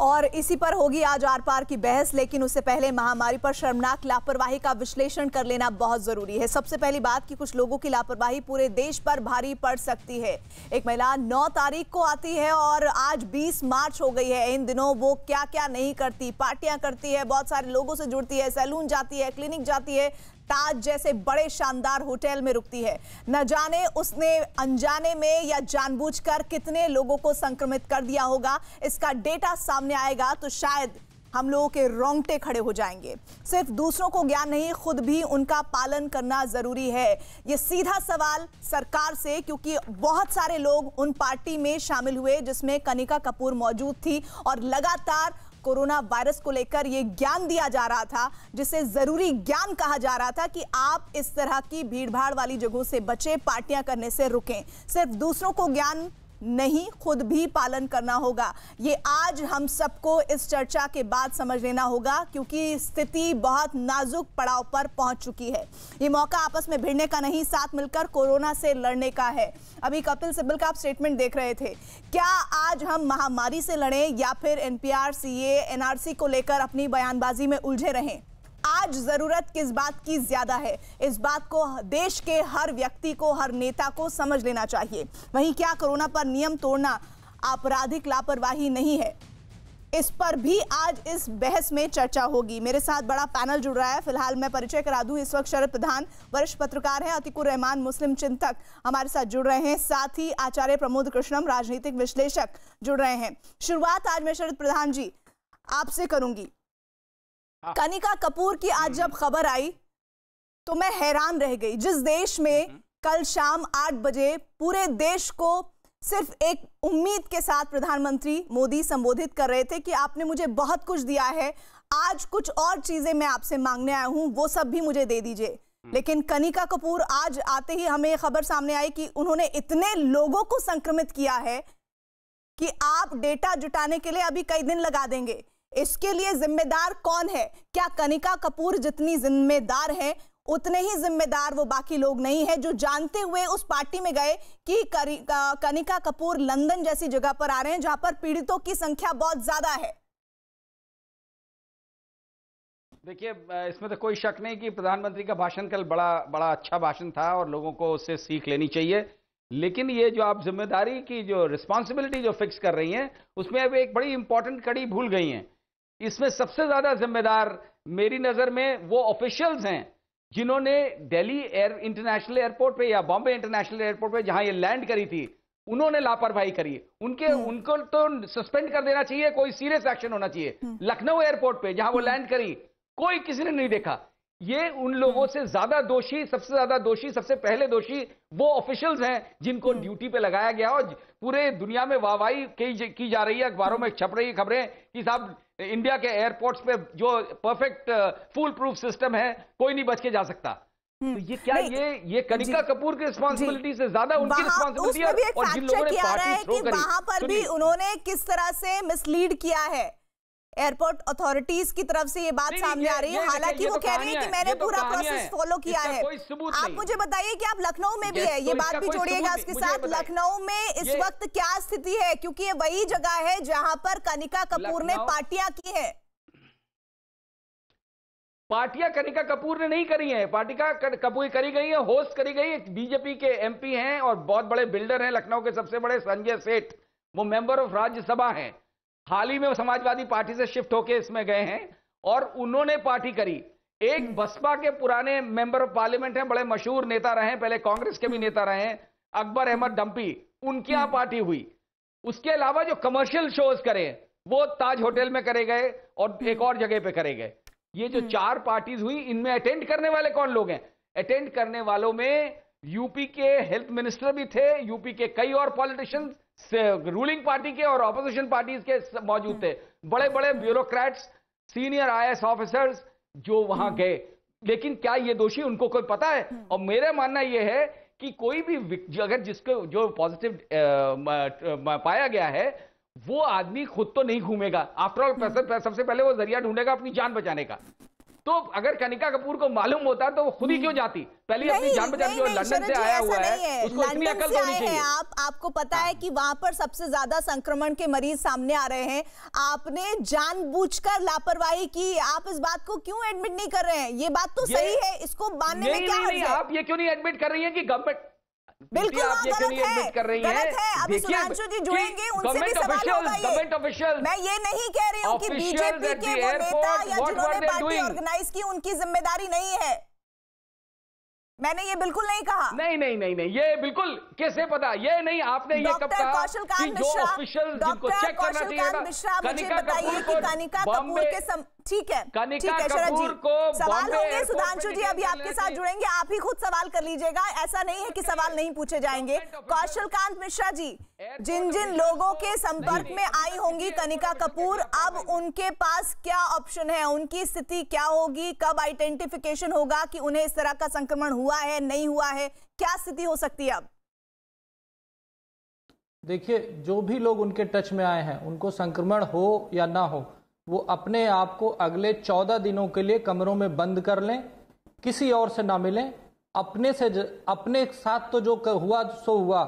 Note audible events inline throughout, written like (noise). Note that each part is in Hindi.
और इसी पर होगी आज आर पार की बहस लेकिन उससे पहले महामारी पर शर्मनाक लापरवाही का विश्लेषण कर लेना बहुत जरूरी है सबसे पहली बात कि कुछ लोगों की लापरवाही पूरे देश पर भारी पड़ सकती है एक महिला 9 तारीख को आती है और आज 20 मार्च हो गई है इन दिनों वो क्या क्या नहीं करती पार्टियां करती है बहुत सारे लोगों से जुड़ती है सैलून जाती है क्लिनिक जाती है ताज जैसे बड़े शानदार होटल में रुकती है न जाने उसने अनजाने में या जानबूझकर कितने लोगों को संक्रमित कर दिया होगा इसका डेटा सामने आएगा तो शायद हम लोगों के रोंगटे खड़े हो जाएंगे सिर्फ दूसरों को ज्ञान नहीं खुद भी उनका पालन करना जरूरी है ये सीधा सवाल सरकार से क्योंकि बहुत सारे लोग उन पार्टी में शामिल हुए जिसमें कनिका कपूर मौजूद थी और लगातार कोरोना वायरस को लेकर यह ज्ञान दिया जा रहा था जिसे ज़रूरी ज्ञान कहा जा रहा था कि आप इस तरह की भीड़भाड़ वाली जगहों से बचे पार्टियां करने से रुकें सिर्फ दूसरों को ज्ञान नहीं खुद भी पालन करना होगा ये आज हम सबको इस चर्चा के बाद समझ लेना होगा क्योंकि स्थिति बहुत नाजुक पड़ाव पर पहुंच चुकी है ये मौका आपस में भिड़ने का नहीं साथ मिलकर कोरोना से लड़ने का है अभी कपिल सिब्बल का आप स्टेटमेंट देख रहे थे क्या आज हम महामारी से लड़ें या फिर एनपीआर सीए एनआरसी को लेकर अपनी बयानबाजी में उलझे रहें आज जरूरत किस बात की ज्यादा है इस बात को देश के हर व्यक्ति को हर नेता को समझ लेना चाहिए वहीं क्या कोरोना पर नियम तोड़ना आपराधिक लापरवाही नहीं है इस पर भी आज इस बहस में चर्चा होगी मेरे साथ बड़ा पैनल जुड़ रहा है फिलहाल मैं परिचय करा दूं इस वक्त शरद प्रधान वरिष्ठ पत्रकार हैं अतिकुर रहमान मुस्लिम चिंतक हमारे साथ जुड़ रहे हैं साथ ही आचार्य प्रमोद कृष्णम राजनीतिक विश्लेषक जुड़ रहे हैं शुरुआत आज मैं शरद प्रधान जी आपसे करूंगी हाँ। कनिका कपूर की आज जब हम्म। खबर आई तो मैं हैरान रह गई जिस देश में हम्म। कल शाम आठ बजे पूरे देश को सिर्फ एक उम्मीद के साथ प्रधानमंत्री मोदी संबोधित कर रहे थे कि आपने मुझे बहुत कुछ दिया है आज कुछ और चीजें मैं आपसे मांगने आया हूं वो सब भी मुझे दे दीजिए हम्म। लेकिन कनिका कपूर आज आते ही हमें खबर सामने आई कि उन्होंने इतने लोगों को संक्रमित किया है कि आप डेटा जुटाने के लिए अभी कई दिन लगा देंगे इसके लिए जिम्मेदार कौन है क्या कनिका कपूर जितनी जिम्मेदार है उतने ही जिम्मेदार वो बाकी लोग नहीं है जो जानते हुए उस पार्टी में गए कि कनिका कपूर लंदन जैसी जगह पर आ रहे हैं जहां पर पीड़ितों की संख्या बहुत ज्यादा है देखिए इसमें तो कोई शक नहीं कि प्रधानमंत्री का भाषण कल बड़ा बड़ा अच्छा भाषण था और लोगों को उससे सीख लेनी चाहिए लेकिन ये जो आप जिम्मेदारी की जो रिस्पॉन्सिबिलिटी जो फिक्स कर रही हैं उसमें अब एक बड़ी इंपॉर्टेंट कड़ी भूल गई हैं इसमें सबसे ज्यादा जिम्मेदार मेरी नजर में वो ऑफिशियल्स हैं जिन्होंने दिल्ली एयर इंटरनेशनल एयरपोर्ट पे या बॉम्बे इंटरनेशनल एयरपोर्ट पे जहां ये लैंड करी थी उन्होंने लापरवाही करी उनके हम्म। उनको तो सस्पेंड कर देना चाहिए कोई सीरियस एक्शन होना चाहिए हम्म। लखनऊ एयरपोर्ट पे जहां वो लैंड हम्म। करी कोई किसी ने नहीं देखा ये उन लोगों से ज्यादा दोषी सबसे ज्यादा दोषी सबसे पहले दोषी वो ऑफिशियल्स हैं जिनको ड्यूटी पे लगाया गया और पूरे दुनिया में वाहवाही की जा रही है अखबारों में छप रही है खबरें कि साहब इंडिया के एयरपोर्ट्स पे जो परफेक्ट फुल प्रूफ सिस्टम है कोई नहीं बच के जा सकता हम्म। तो ये क्या ये ये कनिका कपूर की रिस्पॉन्सिबिलिटी से ज्यादा उनकी रिस्पॉन्सिबिलिटी और जिन लोगों ने पार्टी थ्रो करी वहां पर भी उन्होंने किस तरह से मिसलीड किया है एयरपोर्ट अथॉरिटीज की तरफ से ये बात सामने आ रही है हालांकि वो तो कह रही तो है कि मैंने पूरा प्रोसेस फॉलो किया है आप मुझे बताइए कि आप लखनऊ में भी है ये तो बात भी जोड़िएगा इसके साथ लखनऊ में इस वक्त क्या स्थिति है क्योंकि ये वही जगह है जहां पर कनिका कपूर ने पार्टियां की है पार्टियां कनिका कपूर ने नहीं करी है पार्टिका कपूर करी गई है होस्ट करी गई है बीजेपी के एमपी हैं और बहुत बड़े बिल्डर हैं लखनऊ के सबसे बड़े संजय सेठ वो मेंबर ऑफ राज्यसभा हैं हाल ही में समाजवादी पार्टी से शिफ्ट होके इसमें गए हैं और उन्होंने पार्टी करी एक बसपा के पुराने मेंबर ऑफ पार्लियामेंट हैं बड़े मशहूर नेता रहे पहले कांग्रेस के भी नेता रहे अकबर अहमद डम्पी उनके यहां पार्टी हुई उसके अलावा जो कमर्शियल शोज करे वो ताज होटल में करे गए और एक और जगह पे करे गए ये जो हम्म। चार पार्टीज हुई इनमें अटेंड करने वाले कौन लोग हैं अटेंड करने वालों में यूपी के हेल्थ मिनिस्टर भी थे यूपी के कई और पॉलिटिशियंस रूलिंग पार्टी के और ऑपोजिशन पार्टीज के मौजूद थे बड़े बड़े ब्यूरोक्रेट्स सीनियर आईएएस ऑफिसर्स जो वहां हम्म। गए लेकिन क्या ये दोषी उनको कोई पता है हम्म। और मेरा मानना यह है कि कोई भी अगर जिसको जो पॉजिटिव पाया गया है वो आदमी खुद तो नहीं घूमेगा आफ्टरऑल हम्म। सबसे पहले वो जरिया ढूंढेगा अपनी जान बचाने का तो अगर कनिका कपूर को मालूम होता तो वो खुद ही हम्म। क्यों जाती पहली अपनी जान बचाने जो लंदन से आया हुआ है उसको इतनी अकल तो नहीं चाहिए आप आपको पता है हाँ। कि वहां पर सबसे ज्यादा संक्रमण के मरीज सामने आ रहे हैं आपने जानबूझकर लापरवाही की आप इस बात को क्यों एडमिट नहीं कर रहे हैं ये बात तो सही है इसको मानने में क्या आप ये क्यों नहीं एडमिट कर रही है की गवर्नमेंट बिल्कुल आप हाँ, गलत है कर रही गलत है अभी सुधांशु जी जुड़ेंगे उनसे भी सवाल होगा ये गवर्नमेंट मैं ये नहीं कह रही हूँ कि बीजेपी के वो नेता या जिन्होंने पार्टी ऑर्गेनाइज की उनकी जिम्मेदारी नहीं है मैंने ये बिल्कुल नहीं कहा नहीं नहीं नहीं नहीं ये बिल्कुल कैसे पता ये नहीं आपने ये कब कहा कौशल कांत मिश्रा डॉक्टर कौशल कांत मिश्रा मुझे बताइए कि कानिका कपूर के ठीक है ठीक है शरद जी सवाल होंगे सुधांशु जी अभी आपके साथ जुड़ेंगे आप ही खुद सवाल कर लीजिएगा ऐसा नहीं है कि सवाल नहीं पूछे जाएंगे कौशल कांत मिश्रा जी जिन जिन लोगों के संपर्क में आई होंगी कनिका कपूर अब उनके पास क्या ऑप्शन है उनकी स्थिति क्या होगी कब आइडेंटिफिकेशन होगा कि उन्हें इस तरह का संक्रमण हुआ है नहीं हुआ है क्या स्थिति हो सकती है अब देखिए जो भी लोग उनके टच में आए हैं उनको संक्रमण हो या ना हो वो अपने आप को अगले चौदह दिनों के लिए कमरों में बंद कर लें किसी और से ना मिलें अपने से ज, अपने साथ तो जो हुआ सो हुआ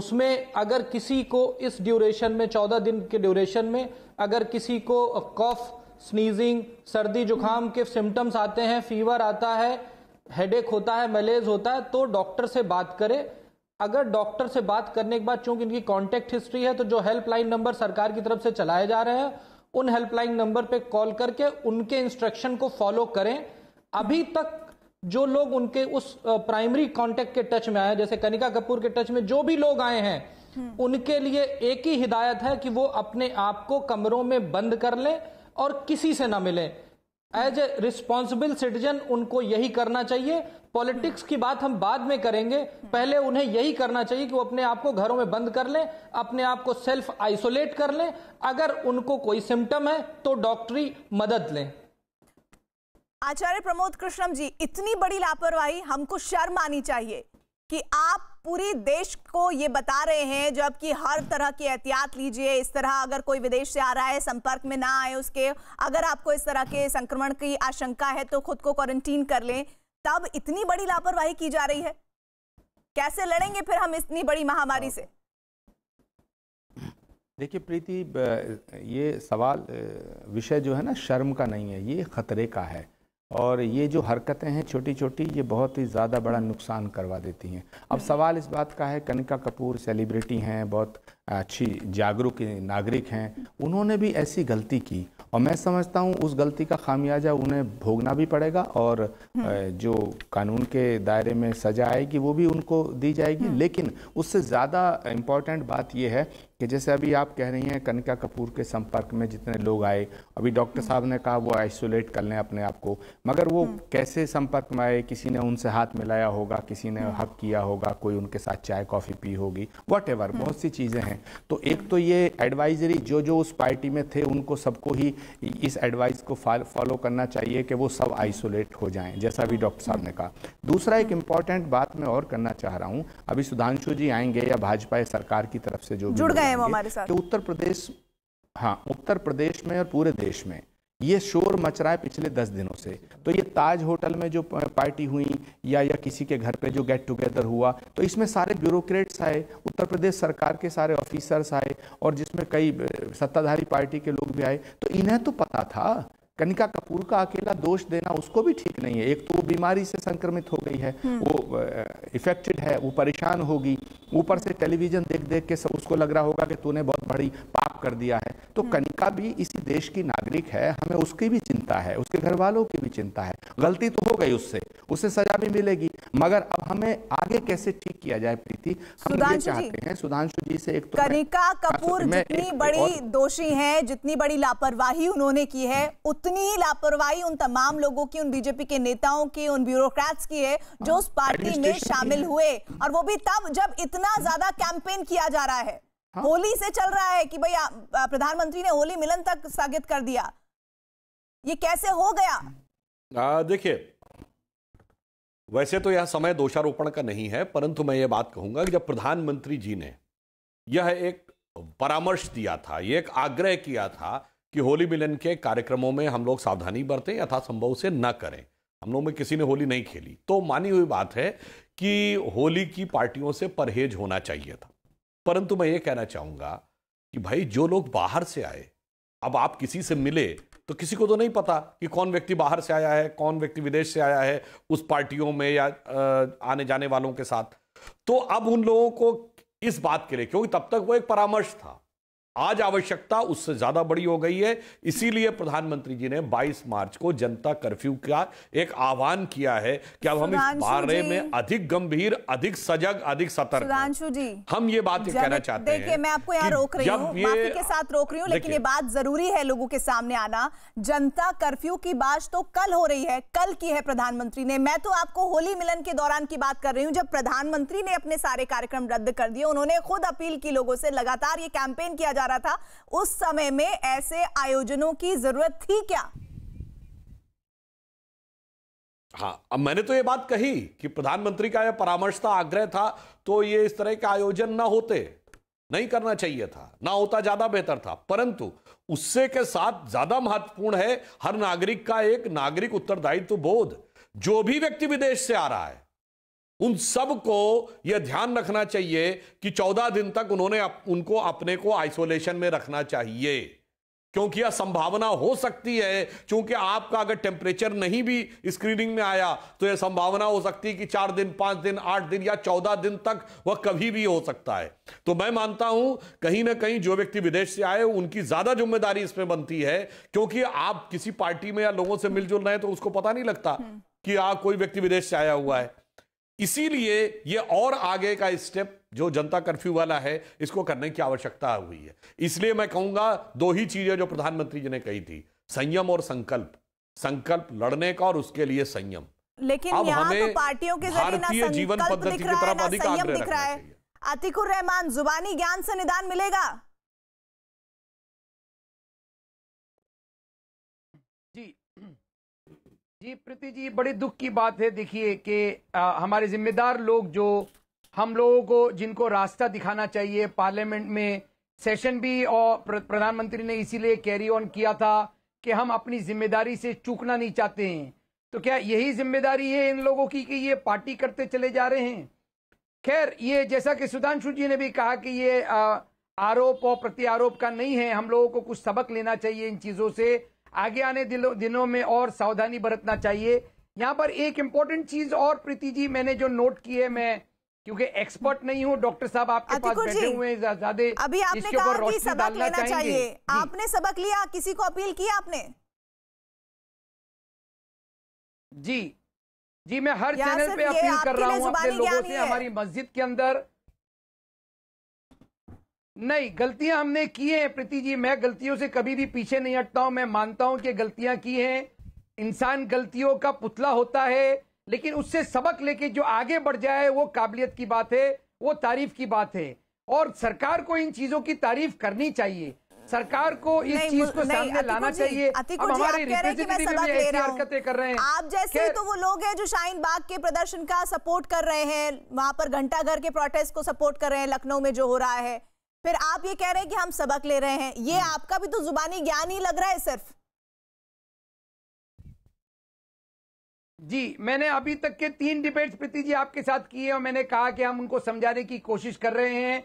उसमें अगर किसी को इस ड्यूरेशन में चौदह दिन के ड्यूरेशन में अगर किसी को कॉफ स्नीजिंग सर्दी जुकाम के सिम्टम्स आते हैं फीवर आता है हेडेक होता है मलेज होता है तो डॉक्टर से बात करें अगर डॉक्टर से बात करने के बाद चूंकि इनकी कॉन्टेक्ट हिस्ट्री है तो जो हेल्पलाइन नंबर सरकार की तरफ से चलाए जा रहे हैं उन हेल्पलाइन नंबर पे कॉल करके उनके इंस्ट्रक्शन को फॉलो करें अभी तक जो लोग उनके उस प्राइमरी कांटेक्ट के टच में आए जैसे कनिका कपूर के टच में जो भी लोग आए हैं हम्म। उनके लिए एक ही हिदायत है कि वो अपने आप को कमरों में बंद कर लें और किसी से ना मिलें एज ए रिस्पॉन्सिबल सिटीजन उनको यही करना चाहिए पॉलिटिक्स की बात हम बाद में करेंगे पहले उन्हें यही करना चाहिए कि वो अपने आप को घरों में बंद कर लें अपने आप को सेल्फ आइसोलेट कर लें अगर उनको कोई सिम्टम है तो डॉक्टरी मदद लें आचार्य प्रमोद कृष्णम जी इतनी बड़ी लापरवाही हमको शर्म आनी चाहिए कि आप पूरी देश को ये बता रहे हैं जबकि हर तरह की एहतियात लीजिए इस तरह अगर कोई विदेश से आ रहा है संपर्क में ना आए उसके अगर आपको इस तरह के संक्रमण की आशंका है तो खुद को क्वारंटीन कर लें तब इतनी बड़ी लापरवाही की जा रही है कैसे लड़ेंगे फिर हम इतनी बड़ी महामारी से देखिए प्रीति ये सवाल विषय जो है ना शर्म का नहीं है ये खतरे का है और ये जो हरकतें हैं छोटी छोटी ये बहुत ही ज़्यादा बड़ा नुकसान करवा देती हैं अब सवाल इस बात का है कनिका कपूर सेलिब्रिटी हैं बहुत अच्छी जागरूक नागरिक हैं उन्होंने भी ऐसी गलती की और मैं समझता हूँ उस गलती का खामियाजा उन्हें भोगना भी पड़ेगा और जो कानून के दायरे में सजा आएगी वो भी उनको दी जाएगी हम्म। लेकिन उससे ज़्यादा इम्पॉर्टेंट बात यह है कि जैसे अभी आप कह रही हैं कनिका कपूर के संपर्क में जितने लोग आए अभी डॉक्टर हम्म। साहब ने कहा वो आइसोलेट कर लें अपने आप को मगर वो हम्म। कैसे संपर्क में आए किसी ने उनसे हाथ मिलाया होगा किसी ने हम्म। हक किया होगा कोई उनके साथ चाय कॉफ़ी पी होगी वट बहुत सी चीज़ें हैं तो एक तो ये एडवाइजरी जो जो उस पार्टी में थे उनको सबको ही इस एडवाइस को फॉलो करना चाहिए कि वो सब आइसोलेट हो जाए जैसा अभी डॉक्टर साहब ने कहा दूसरा एक इम्पॉर्टेंट बात मैं और करना चाह रहा हूँ अभी सुधांशु जी आएंगे या भाजपा सरकार की तरफ से जो जुड़ गए हैं वो हमारे साथ तो उत्तर प्रदेश हाँ उत्तर प्रदेश में और पूरे देश में ये शोर मच रहा है पिछले दस दिनों से तो ये ताज होटल में जो पार्टी हुई या या किसी के घर पे जो गेट टुगेदर हुआ तो इसमें सारे ब्यूरोक्रेट्स आए उत्तर प्रदेश सरकार के सारे ऑफिसर्स आए और जिसमें कई सत्ताधारी पार्टी के लोग भी आए तो इन्हें तो पता था कनिका कपूर का अकेला दोष देना उसको भी ठीक नहीं है एक तो वो बीमारी से संक्रमित हो गई है हम्म। वो इफेक्टेड है वो परेशान होगी ऊपर से टेलीविजन देख देख के सब उसको लग रहा होगा कि तूने बहुत बड़ी पाप कर दिया है तो हम्म। कनिका भी इसी देश की नागरिक है हमें उसकी भी चिंता है उसके घर वालों की भी चिंता है गलती तो हो गई उससे उसे सजा भी मिलेगी मगर अब हमें आगे कैसे ठीक किया जाए प्रीति चाहते हैं सुधांशु जी से एक तो कनिका हाँ, कपूर जितनी बड़ी दोषी है जितनी बड़ी लापरवाही उन्होंने की है उतनी ही लापरवाही उन तमाम लोगों की उन बीजेपी के नेताओं की उन ब्यूरोक्रेट्स की है जो हाँ, उस पार्टी में शामिल हुए और वो भी तब जब इतना ज्यादा कैंपेन किया जा रहा है हाँ। होली से चल रहा है कि भाई प्रधानमंत्री ने होली मिलन तक स्थगित कर दिया ये कैसे हो गया देखिए वैसे तो यह समय दोषारोपण का नहीं है परंतु मैं ये बात कहूंगा कि जब प्रधानमंत्री जी ने यह एक परामर्श दिया था यह एक आग्रह किया था कि होली मिलन के कार्यक्रमों में हम लोग सावधानी बरतें यथासंभव से न करें हम लोग में किसी ने होली नहीं खेली तो मानी हुई बात है कि होली की पार्टियों से परहेज होना चाहिए था परंतु मैं ये कहना चाहूँगा कि भाई जो लोग बाहर से आए अब आप किसी से मिले तो किसी को तो नहीं पता कि कौन व्यक्ति बाहर से आया है कौन व्यक्ति विदेश से आया है उस पार्टियों में या आने जाने वालों के साथ तो अब उन लोगों को इस बात के लिए क्योंकि तब तक वो एक परामर्श था आज आवश्यकता उससे ज्यादा बड़ी हो गई है इसीलिए प्रधानमंत्री जी ने 22 मार्च को जनता कर्फ्यू का एक आह्वान किया है कि अब हम इस बारे में अधिक गंभीर अधिक सजग अधिक सतर्क जी हम ये बात कहना चाहते हैं देखिए मैं आपको यहाँ रोक रही हूँ माफी के साथ रोक रही हूँ लेकिन ये बात जरूरी है लोगों के सामने आना जनता कर्फ्यू की बात तो कल हो रही है कल की है प्रधानमंत्री ने मैं तो आपको होली मिलन के दौरान की बात कर रही हूँ जब प्रधानमंत्री ने अपने सारे कार्यक्रम रद्द कर दिए उन्होंने खुद अपील की लोगों से लगातार ये कैंपेन किया जा जा रहा था उस समय में ऐसे आयोजनों की जरूरत थी क्या हाँ अब मैंने तो ये बात कही कि प्रधानमंत्री का यह परामर्श था आग्रह था तो ये इस तरह के आयोजन ना होते नहीं करना चाहिए था ना होता ज्यादा बेहतर था परंतु उससे के साथ ज्यादा महत्वपूर्ण है हर नागरिक का एक नागरिक उत्तरदायित्व बोध जो भी व्यक्ति विदेश से आ रहा है उन सब को यह ध्यान रखना चाहिए कि चौदह दिन तक उन्होंने अप, उनको अपने को आइसोलेशन में रखना चाहिए क्योंकि यह संभावना हो सकती है क्योंकि आपका अगर टेम्परेचर नहीं भी स्क्रीनिंग में आया तो यह संभावना हो सकती है कि चार दिन पांच दिन आठ दिन या चौदह दिन तक वह कभी भी हो सकता है तो मैं मानता हूं कहीं ना कहीं जो व्यक्ति विदेश से आए उनकी ज्यादा जिम्मेदारी इसमें बनती है क्योंकि आप किसी पार्टी में या लोगों से मिलजुल रहे हैं तो उसको पता नहीं लगता हम्म। कि आप कोई व्यक्ति विदेश से आया हुआ है इसीलिए ये और आगे का स्टेप जो जनता कर्फ्यू वाला है इसको करने की आवश्यकता हुई है इसलिए मैं कहूंगा दो ही चीजें जो प्रधानमंत्री जी ने कही थी संयम और संकल्प संकल्प लड़ने का और उसके लिए संयम लेकिन अब तो हमें तो पार्टियों के भारतीय जीवन पद्धति की तरफ अधिक आग्रह रहमान जुबानी ज्ञान से निदान मिलेगा जी प्रीति जी बड़ी दुख की बात है देखिए कि हमारे जिम्मेदार लोग जो हम लोगों को जिनको रास्ता दिखाना चाहिए पार्लियामेंट में सेशन भी और प्रधानमंत्री ने इसीलिए कैरी ऑन किया था कि हम अपनी जिम्मेदारी से चूकना नहीं चाहते हैं तो क्या यही जिम्मेदारी है इन लोगों की कि ये पार्टी करते चले जा रहे हैं खैर ये जैसा कि सुधांशु जी ने भी कहा कि ये आरोप और प्रत्यारोप का नहीं है हम लोगों को कुछ सबक लेना चाहिए इन चीज़ों से आगे आने दिनों में और सावधानी बरतना चाहिए यहाँ पर एक इम्पोर्टेंट चीज और प्रीति जी मैंने जो नोट की है मैं क्योंकि एक्सपर्ट नहीं हूँ डॉक्टर साहब आपके पास बैठे हुए ज्यादा अभी आपने कहा कि सबक लेना चाहिए आपने सबक लिया किसी को अपील किया आपने जी जी मैं हर चैनल पे अपील कर रहा हूँ अपने लोगों से हमारी मस्जिद के अंदर नहीं गलतियां हमने की हैं प्रीति जी मैं गलतियों से कभी भी पीछे नहीं हटता हूं मैं मानता हूं कि गलतियां की हैं इंसान गलतियों का पुतला होता है लेकिन उससे सबक लेके जो आगे बढ़ जाए वो काबिलियत की बात है वो तारीफ की बात है और सरकार को इन चीजों की तारीफ करनी चाहिए सरकार को इस चीज को सामने लाना चाहिए अब हमारे हरकतें कर रहे हैं आप जैसे तो वो लोग हैं जो शाहीन बाग के प्रदर्शन का सपोर्ट कर रहे हैं वहां पर घंटा घर के प्रोटेस्ट को सपोर्ट कर रहे हैं लखनऊ में जो हो रहा है फिर आप ये कह रहे हैं कि हम सबक ले रहे हैं ये हम्म। आपका भी तो जुबानी ज्ञान ही लग रहा है सिर्फ जी मैंने अभी तक के तीन डिबेट्स प्रीति जी आपके साथ किए और मैंने कहा कि हम उनको समझाने की कोशिश कर रहे हैं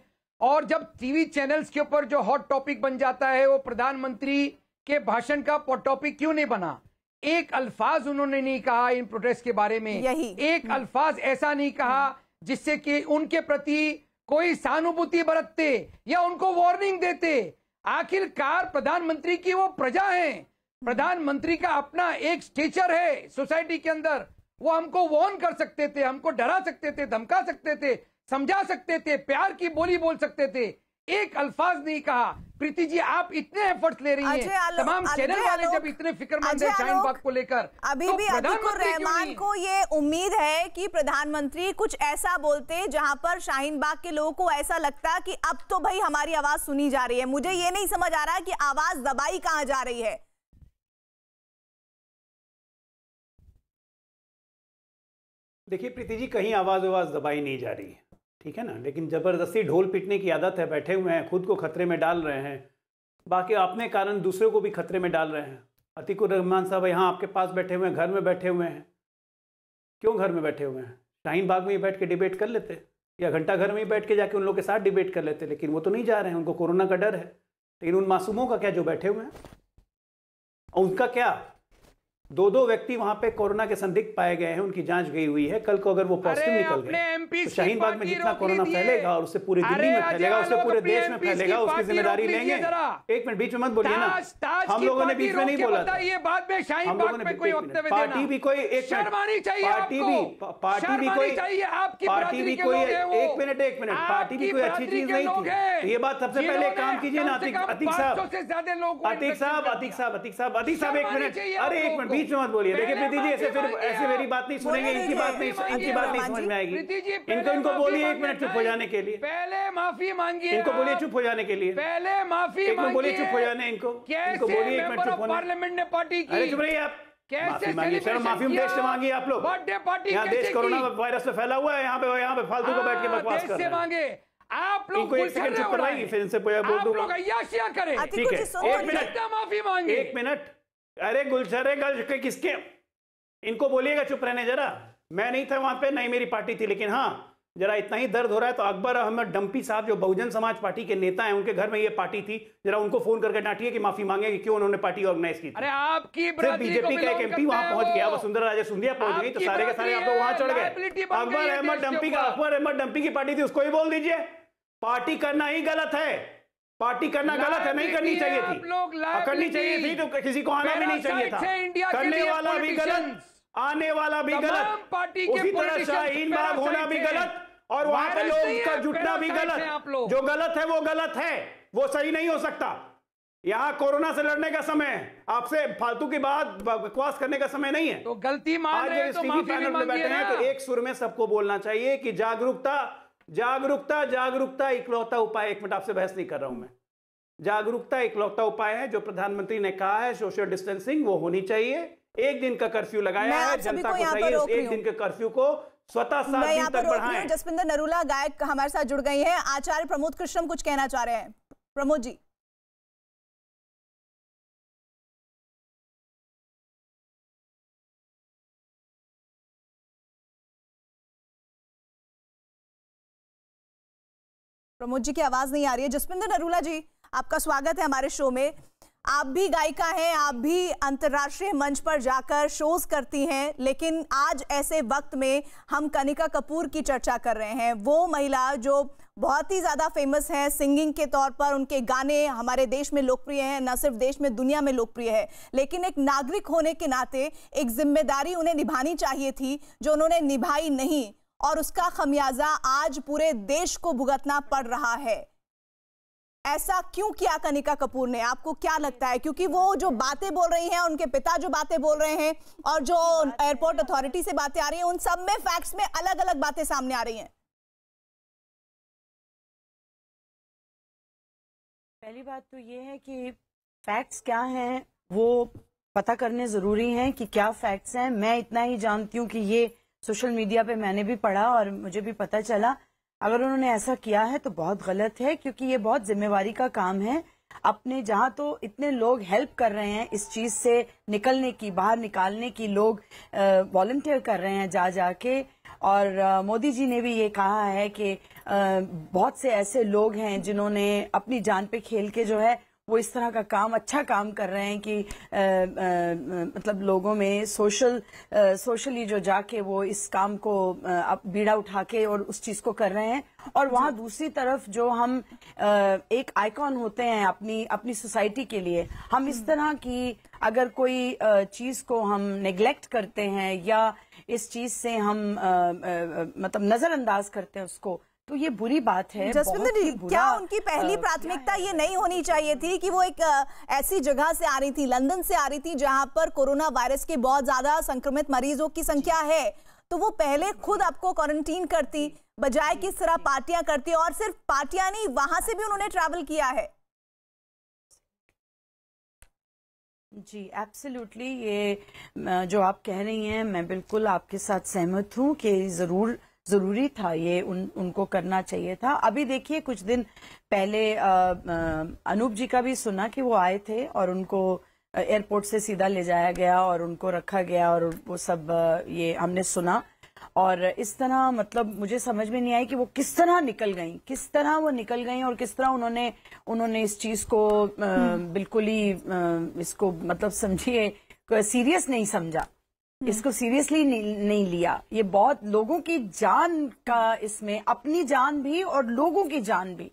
और जब टीवी चैनल्स के ऊपर जो हॉट टॉपिक बन जाता है वो प्रधानमंत्री के भाषण का टॉपिक क्यों नहीं बना एक अल्फाज उन्होंने नहीं कहा इन प्रोटेस्ट के बारे में यही एक हम्म। अल्फाज ऐसा नहीं कहा जिससे कि उनके प्रति कोई सहानुभूति बरतते या उनको वार्निंग देते आखिरकार प्रधानमंत्री की वो प्रजा है प्रधानमंत्री का अपना एक स्टेचर है सोसाइटी के अंदर वो हमको वॉर्न कर सकते थे हमको डरा सकते थे धमका सकते थे समझा सकते थे प्यार की बोली बोल सकते थे एक अल्फाज नहीं कहा प्रीति जी आप इतने एफर्ट्स ले रही हैं तमाम चैनल वाले जब इतने फिक्रमंद हैं शाहीन बाग को लेकर अभी तो भी अतीकुर रहमान को ये उम्मीद है कि प्रधानमंत्री कुछ ऐसा बोलते जहां पर शाहीन बाग के लोगों को ऐसा लगता कि अब तो भाई हमारी आवाज सुनी जा रही है मुझे ये नहीं समझ आ रहा कि आवाज दबाई कहाँ जा रही है देखिए प्रीति जी कहीं आवाज आवाज दबाई नहीं जा रही है ठीक है ना लेकिन ज़बरदस्ती ढोल पीटने की आदत है बैठे हुए हैं खुद को खतरे में डाल रहे हैं बाकी अपने कारण दूसरे को भी खतरे में डाल रहे हैं अतिकुर रहमान साहब यहाँ आपके पास बैठे हुए हैं घर में बैठे हुए हैं क्यों घर में बैठे हुए हैं शाहीन बाग में ही बैठ के डिबेट कर लेते या घंटा घर में ही बैठ के जाके उन लोगों के साथ डिबेट कर लेते लेकिन वो तो नहीं जा रहे हैं उनको कोरोना का डर है लेकिन उन मासूमों का क्या जो बैठे हुए हैं और उनका क्या दो दो व्यक्ति वहां पे कोरोना के संदिग्ध पाए गए हैं उनकी जांच गई हुई है कल को अगर वो पॉजिटिव निकल गए तो शाहीन बाग में जितना कोरोना फैलेगा और उससे पूरी दिल्ली में फैलेगा उससे पूरे देश में फैलेगा उसकी जिम्मेदारी लेंगे एक मिनट बीच में मत बोलिए ना हम लोगों ने बीच में नहीं बोला ये बात में शाहीन में कोई पार्टी भी कोई एक पार्टी भी पार्टी भी कोई पार्टी भी कोई एक मिनट एक मिनट पार्टी भी कोई अच्छी चीज नहीं थी ये बात सबसे पहले काम कीजिए ना अतिक साहब अतिक साहब अतिक साहब अतिक साहब अतिक साहब एक मिनट अरे एक मिनट बीच में तो मत बोलिए देखिए प्रीति जी ऐसे फिर ऐसे मेरी बात नहीं सुनेंगे इनकी बात नहीं इनकी बात नहीं समझ में आएगी इनको इनको बोलिए एक मिनट चुप हो जाने के लिए पहले माफी मांगिए इनको बोलिए चुप हो जाने के लिए पहले माफी बोलिए चुप हो जाने इनको इनको बोलिए एक मिनट चुप पार्लियामेंट ने पार्टी की चुप रहिए आप कैसे माफी देश से मांगी आप लोग बर्थडे पार्टी यहाँ देश कोरोना वायरस फैला हुआ है यहाँ पे यहाँ पे फालतू को बैठ के हाँ, बकवास कर मांगे आप लोग एक सेकंड चुप करवाएंगे फिर इनसे बोल दूंगा करें ठीक है एक मिनट माफी मांगे एक मिनट अरे गुलशरे गल के किसके इनको बोलिएगा चुप रहने जरा मैं नहीं था वहां पे नहीं मेरी पार्टी थी लेकिन हाँ जरा इतना ही दर्द हो रहा है तो अकबर अहमद डंपी साहब जो बहुजन समाज पार्टी के नेता हैं उनके घर में ये पार्टी थी जरा उनको फोन करके डांटिए कि माफी मांगे कि क्यों उन्होंने पार्टी ऑर्गेनाइज की अरे आपकी बीजेपी का एक एमपी वहां पहुंच गया वसुंधरा राजे सिंधिया पहुंच गई तो सारे के सारे आप लोग वहां चढ़ गए अकबर अहमद डंपी का अकबर अहमद डंपी की पार्टी थी उसको ही बोल दीजिए पार्टी करना ही गलत है पार्टी करना गलत है नहीं करनी चाहिए थी लोग करनी चाहिए थी तो किसी को आना भी नहीं चाहिए था करने वाला भी गलत आने वाला भी गलत पार्टी उसी तरह शाहीन बाग होना भी गलत और वहां पर लोग उसका जुटना भी गलत जो गलत है वो गलत है वो सही नहीं हो सकता यहाँ कोरोना से लड़ने का समय है आपसे फालतू की बात बकवास करने का समय नहीं है तो गलती मान आज रहे तो पैनल में बैठे हैं तो एक सुर में सबको बोलना चाहिए कि जागरूकता जागरूकता जागरूकता इकलौता उपाय एक मिनट आपसे बहस नहीं कर रहा हूं मैं जागरूकता इकलौता उपाय है जो प्रधानमंत्री ने कहा है सोशल डिस्टेंसिंग वो होनी चाहिए एक दिन का कर्फ्यू लगाया है जनता को चाहिए एक दिन के कर्फ्यू को स्वतः जसविंदर नरूला गायक हमारे साथ जुड़ गई है आचार्य प्रमोद कृष्णम कुछ कहना चाह रहे हैं प्रमोद जी प्रमोद जी की आवाज नहीं आ रही है जसविंदर नरूला जी आपका स्वागत है हमारे शो में आप भी गायिका हैं आप भी अंतर्राष्ट्रीय मंच पर जाकर शोज करती हैं लेकिन आज ऐसे वक्त में हम कनिका कपूर की चर्चा कर रहे हैं वो महिला जो बहुत ही ज़्यादा फेमस हैं सिंगिंग के तौर पर उनके गाने हमारे देश में लोकप्रिय हैं न सिर्फ देश में दुनिया में लोकप्रिय है लेकिन एक नागरिक होने के नाते एक जिम्मेदारी उन्हें निभानी चाहिए थी जो उन्होंने निभाई नहीं और उसका खमियाजा आज पूरे देश को भुगतना पड़ रहा है ऐसा क्यों किया कनिका कपूर ने आपको क्या लगता है क्योंकि वो जो बातें बोल रही हैं उनके पिता जो बातें बोल रहे हैं और जो एयरपोर्ट तो अथॉरिटी से बातें आ रही हैं उन सब में फैक्ट्स में अलग अलग बातें सामने आ रही हैं पहली बात तो ये है कि फैक्ट्स क्या हैं वो पता करने जरूरी हैं कि क्या फैक्ट्स हैं मैं इतना ही जानती हूँ कि ये सोशल मीडिया पे मैंने भी पढ़ा और मुझे भी पता चला अगर उन्होंने ऐसा किया है तो बहुत गलत है क्योंकि ये बहुत जिम्मेवारी का काम है अपने जहाँ तो इतने लोग हेल्प कर रहे हैं इस चीज से निकलने की बाहर निकालने की लोग वॉलंटियर कर रहे हैं जा जा के और मोदी जी ने भी ये कहा है कि बहुत से ऐसे लोग हैं जिन्होंने अपनी जान पे खेल के जो है वो इस तरह का काम अच्छा काम कर रहे हैं कि आ, आ, मतलब लोगों में सोशल आ, सोशली जो जाके वो इस काम को आ, बीड़ा उठा के और उस चीज को कर रहे हैं और वहाँ दूसरी तरफ जो हम आ, एक आइकॉन होते हैं अपनी अपनी सोसाइटी के लिए हम इस हम्म। तरह की अगर कोई चीज को हम नेग्लेक्ट करते हैं या इस चीज से हम आ, आ, मतलब नजरअंदाज करते हैं उसको तो ये बुरी बात है जसविंदर जी क्या उनकी पहली प्राथमिकता ये नहीं होनी चाहिए थी कि वो एक ऐसी जगह से आ रही थी लंदन से आ रही थी जहां पर कोरोना वायरस के बहुत ज्यादा संक्रमित मरीजों की संख्या है तो वो पहले खुद आपको क्वारंटीन करती बजाय किस तरह पार्टियां करती और सिर्फ पार्टियां नहीं वहां से भी उन्होंने ट्रेवल किया है जी एब्सोल्युटली ये जो आप कह रही हैं मैं बिल्कुल आपके साथ सहमत हूँ कि ज़रूर जरूरी था ये उन उनको करना चाहिए था अभी देखिए कुछ दिन पहले अनूप जी का भी सुना कि वो आए थे और उनको एयरपोर्ट से सीधा ले जाया गया और उनको रखा गया और वो सब ये हमने सुना और इस तरह मतलब मुझे समझ में नहीं आई कि वो किस तरह निकल गई किस तरह वो निकल गई और किस तरह उन्होंने उन्होंने इस चीज को हम्म। बिल्कुल ही इसको मतलब समझिए सीरियस नहीं समझा हम्म। इसको सीरियसली नहीं, नहीं लिया ये बहुत लोगों की जान का इसमें अपनी जान भी और लोगों की जान भी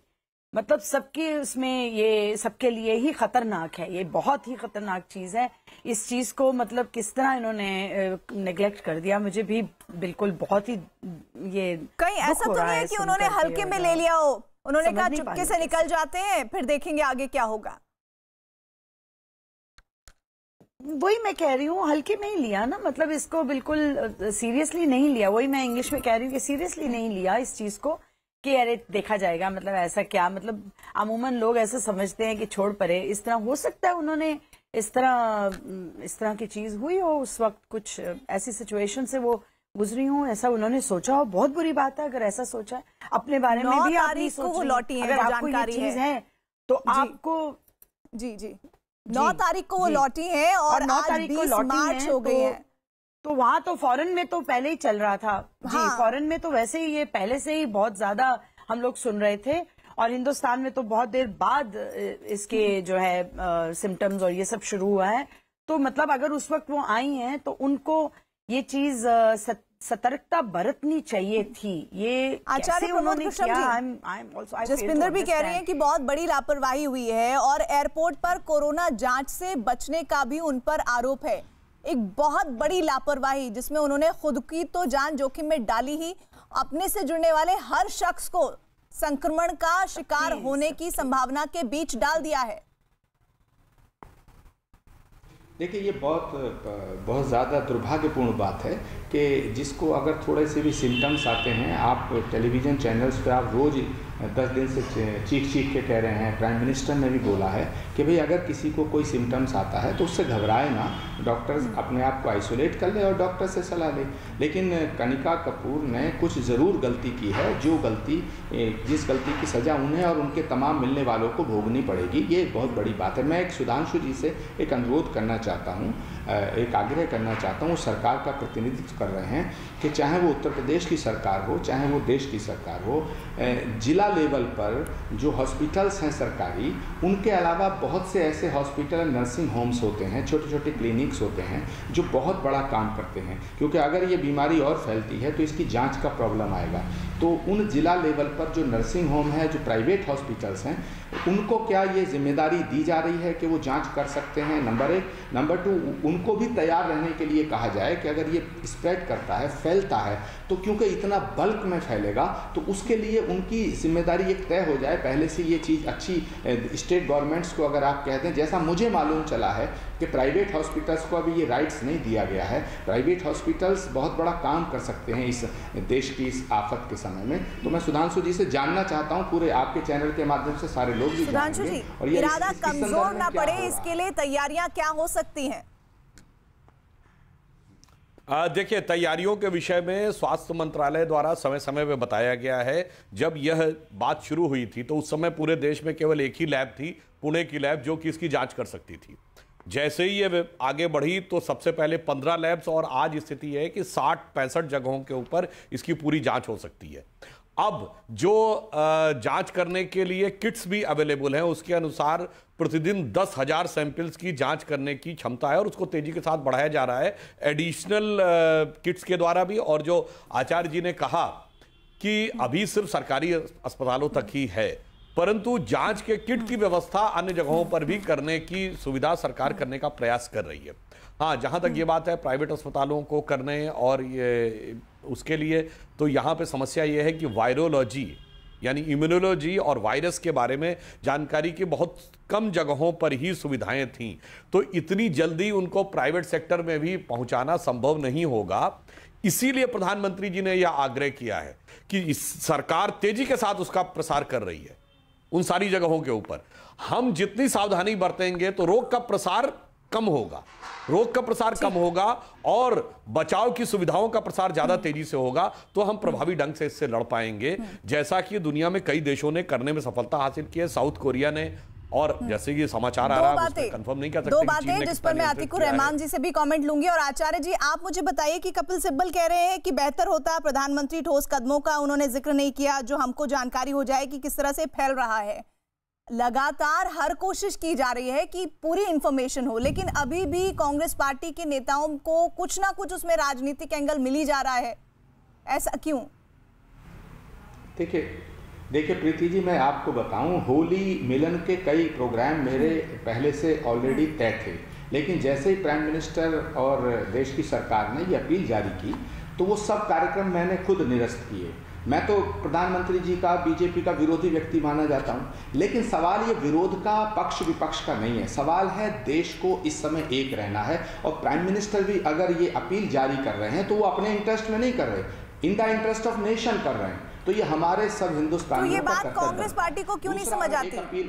मतलब सबके उसमें ये सबके लिए ही खतरनाक है ये बहुत ही खतरनाक चीज है इस चीज को मतलब किस तरह इन्होंने निग्लेक्ट कर दिया मुझे भी बिल्कुल बहुत ही ये कहीं ऐसा तो नहीं है कि उन्होंने हल्के में ले लिया हो उन्होंने कहा चुपके से निकल जाते हैं फिर देखेंगे आगे क्या होगा वही मैं कह रही हूँ हल्के में ही लिया ना मतलब इसको बिल्कुल सीरियसली नहीं लिया वही मैं इंग्लिश में कह रही हूँ कि सीरियसली नहीं लिया इस चीज को कि अरे देखा जाएगा मतलब ऐसा क्या मतलब अमूमन लोग ऐसा समझते हैं कि छोड़ परे इस तरह हो सकता है उन्होंने इस तरह इस तरह की चीज हुई हो उस वक्त कुछ ऐसी सिचुएशन से वो गुजरी हूँ ऐसा उन्होंने सोचा हो बहुत बुरी बात है अगर ऐसा सोचा है अपने बारे में भी आप नहीं सोच लौटी है अगर आपको ये चीज है तो आपको जी जी नौ तारीख को वो लौटी है और, नौ तारीख को मार्च हो गई है तो, तो वहाँ तो फॉरेन में तो पहले ही चल रहा था हाँ। जी फॉरेन में तो वैसे ही ये पहले से ही बहुत ज्यादा हम लोग सुन रहे थे और हिंदुस्तान में तो बहुत देर बाद इसके हम्म। जो है सिम्टम्स और ये सब शुरू हुआ है तो मतलब अगर उस वक्त वो आई हैं तो उनको ये चीज सत, सतर्कता बरतनी चाहिए थी ये आचार्य उन्होंने जसपिंदर भी कह रहे हैं कि बहुत बड़ी लापरवाही हुई है और एयरपोर्ट पर कोरोना जांच से बचने का भी उन पर आरोप है एक बहुत बड़ी लापरवाही जिसमें उन्होंने खुद की तो जान जोखिम में डाली ही अपने से जुड़ने वाले हर शख्स को संक्रमण का शिकार होने की संभावना के बीच डाल दिया है देखिए ये बहुत बहुत ज़्यादा दुर्भाग्यपूर्ण बात है कि जिसको अगर थोड़े से भी सिम्टम्स आते हैं आप टेलीविज़न चैनल्स पर आप रोज़ दस दिन से चीख चीख के कह रहे हैं प्राइम मिनिस्टर ने भी बोला है कि भाई अगर किसी को कोई सिम्टम्स आता है तो उससे घबराए ना डॉक्टर्स हम्म। अपने आप को आइसोलेट कर ले और डॉक्टर से सलाह ले लेकिन कनिका कपूर ने कुछ ज़रूर गलती की है जो गलती जिस गलती की सज़ा उन्हें और उनके तमाम मिलने वालों को भोगनी पड़ेगी ये बहुत बड़ी बात है मैं एक सुधांशु जी से एक अनुरोध करना चाहता हूँ एक आग्रह करना चाहता हूँ सरकार का प्रतिनिधित्व कर रहे हैं कि चाहे वो उत्तर प्रदेश की सरकार हो चाहे वो देश की सरकार हो जिला लेवल पर जो हॉस्पिटल्स हैं सरकारी उनके अलावा बहुत से ऐसे हॉस्पिटल नर्सिंग होम्स होते हैं छोटे छोटे क्लिनिक्स होते हैं जो बहुत बड़ा काम करते हैं क्योंकि अगर ये बीमारी और फैलती है तो इसकी जाँच का प्रॉब्लम आएगा तो उन ज़िला लेवल पर जो नर्सिंग होम है जो प्राइवेट हॉस्पिटल्स हैं उनको क्या ये जिम्मेदारी दी जा रही है कि वो जांच कर सकते हैं नंबर एक नंबर टू उनको भी तैयार रहने के लिए कहा जाए कि अगर ये स्प्रेड करता है फैलता है तो क्योंकि इतना बल्क में फैलेगा तो उसके लिए उनकी जिम्मेदारी एक तय हो जाए पहले से ये चीज़ अच्छी स्टेट गवर्नमेंट्स को अगर आप कह दें जैसा मुझे मालूम चला है कि प्राइवेट हॉस्पिटल्स को अभी ये राइट्स नहीं दिया गया है प्राइवेट हॉस्पिटल्स बहुत बड़ा काम कर सकते हैं इस देश की इस आफत के साथ समय में तो मैं सुधांशु जी से जानना चाहता हूँ पूरे आपके चैनल के माध्यम से सारे लोग भी सुधांशु जी और इरादा कमजोर ना पड़े इसके लिए तैयारियां क्या हो सकती हैं देखिए तैयारियों के विषय में स्वास्थ्य मंत्रालय द्वारा समय समय पर बताया गया है जब यह बात शुरू हुई थी तो उस समय पूरे देश में केवल एक ही लैब थी पुणे की लैब जो कि इसकी जांच कर सकती थी जैसे ही ये आगे बढ़ी तो सबसे पहले पंद्रह लैब्स और आज स्थिति है कि साठ पैंसठ जगहों के ऊपर इसकी पूरी जांच हो सकती है अब जो जांच करने के लिए किट्स भी अवेलेबल हैं उसके अनुसार प्रतिदिन दस हजार सैंपल्स की जांच करने की क्षमता है और उसको तेजी के साथ बढ़ाया जा रहा है एडिशनल किट्स के द्वारा भी और जो आचार्य जी ने कहा कि अभी सिर्फ सरकारी अस्पतालों तक ही है परंतु जांच के किट की व्यवस्था अन्य जगहों पर भी करने की सुविधा सरकार करने का प्रयास कर रही है हाँ जहाँ तक ये बात है प्राइवेट अस्पतालों को करने और ये उसके लिए तो यहाँ पे समस्या ये है कि वायरोलॉजी यानी इम्यूनोलॉजी और वायरस के बारे में जानकारी की बहुत कम जगहों पर ही सुविधाएं थीं तो इतनी जल्दी उनको प्राइवेट सेक्टर में भी पहुंचाना संभव नहीं होगा इसीलिए प्रधानमंत्री जी ने यह आग्रह किया है कि सरकार तेजी के साथ उसका प्रसार कर रही है उन सारी जगहों के ऊपर हम जितनी सावधानी बरतेंगे तो रोग का प्रसार कम होगा रोग का प्रसार कम होगा और बचाव की सुविधाओं का प्रसार ज्यादा तेजी से होगा तो हम प्रभावी ढंग से इससे लड़ पाएंगे हम्म। जैसा कि दुनिया में कई देशों ने करने में सफलता हासिल की है साउथ कोरिया ने और जैसे कि समाचार आ रहा है कंफर्म नहीं कर सकते दो बातें जिस पर मैं आतिकुर रहमान जी से भी कमेंट लूंगी और आचार्य जी आप मुझे बताइए कि कपिल सिब्बल कह रहे हैं कि बेहतर होता प्रधानमंत्री ठोस कदमों का उन्होंने जिक्र नहीं किया जो हमको जानकारी हो जाए कि किस तरह से फैल रहा है लगातार हर कोशिश की जा रही है कि पूरी इंफॉर्मेशन हो लेकिन अभी भी कांग्रेस पार्टी के नेताओं को कुछ ना कुछ उसमें राजनीतिक एंगल मिली जा रहा है ऐसा क्यों देखिए देखिए प्रीति जी मैं आपको बताऊं होली मिलन के कई प्रोग्राम मेरे पहले से ऑलरेडी तय थे लेकिन जैसे ही प्राइम मिनिस्टर और देश की सरकार ने ये अपील जारी की तो वो सब कार्यक्रम मैंने खुद निरस्त किए मैं तो प्रधानमंत्री जी का बीजेपी का विरोधी व्यक्ति माना जाता हूं लेकिन सवाल ये विरोध का पक्ष विपक्ष का नहीं है सवाल है देश को इस समय एक रहना है और प्राइम मिनिस्टर भी अगर ये अपील जारी कर रहे हैं तो वो अपने इंटरेस्ट में नहीं कर रहे in the interest of nation कर रहे हैं तो ये हमारे सब हिंदुस्तान तो ये बात कांग्रेस पार्टी को क्यों नहीं समझ आती अपील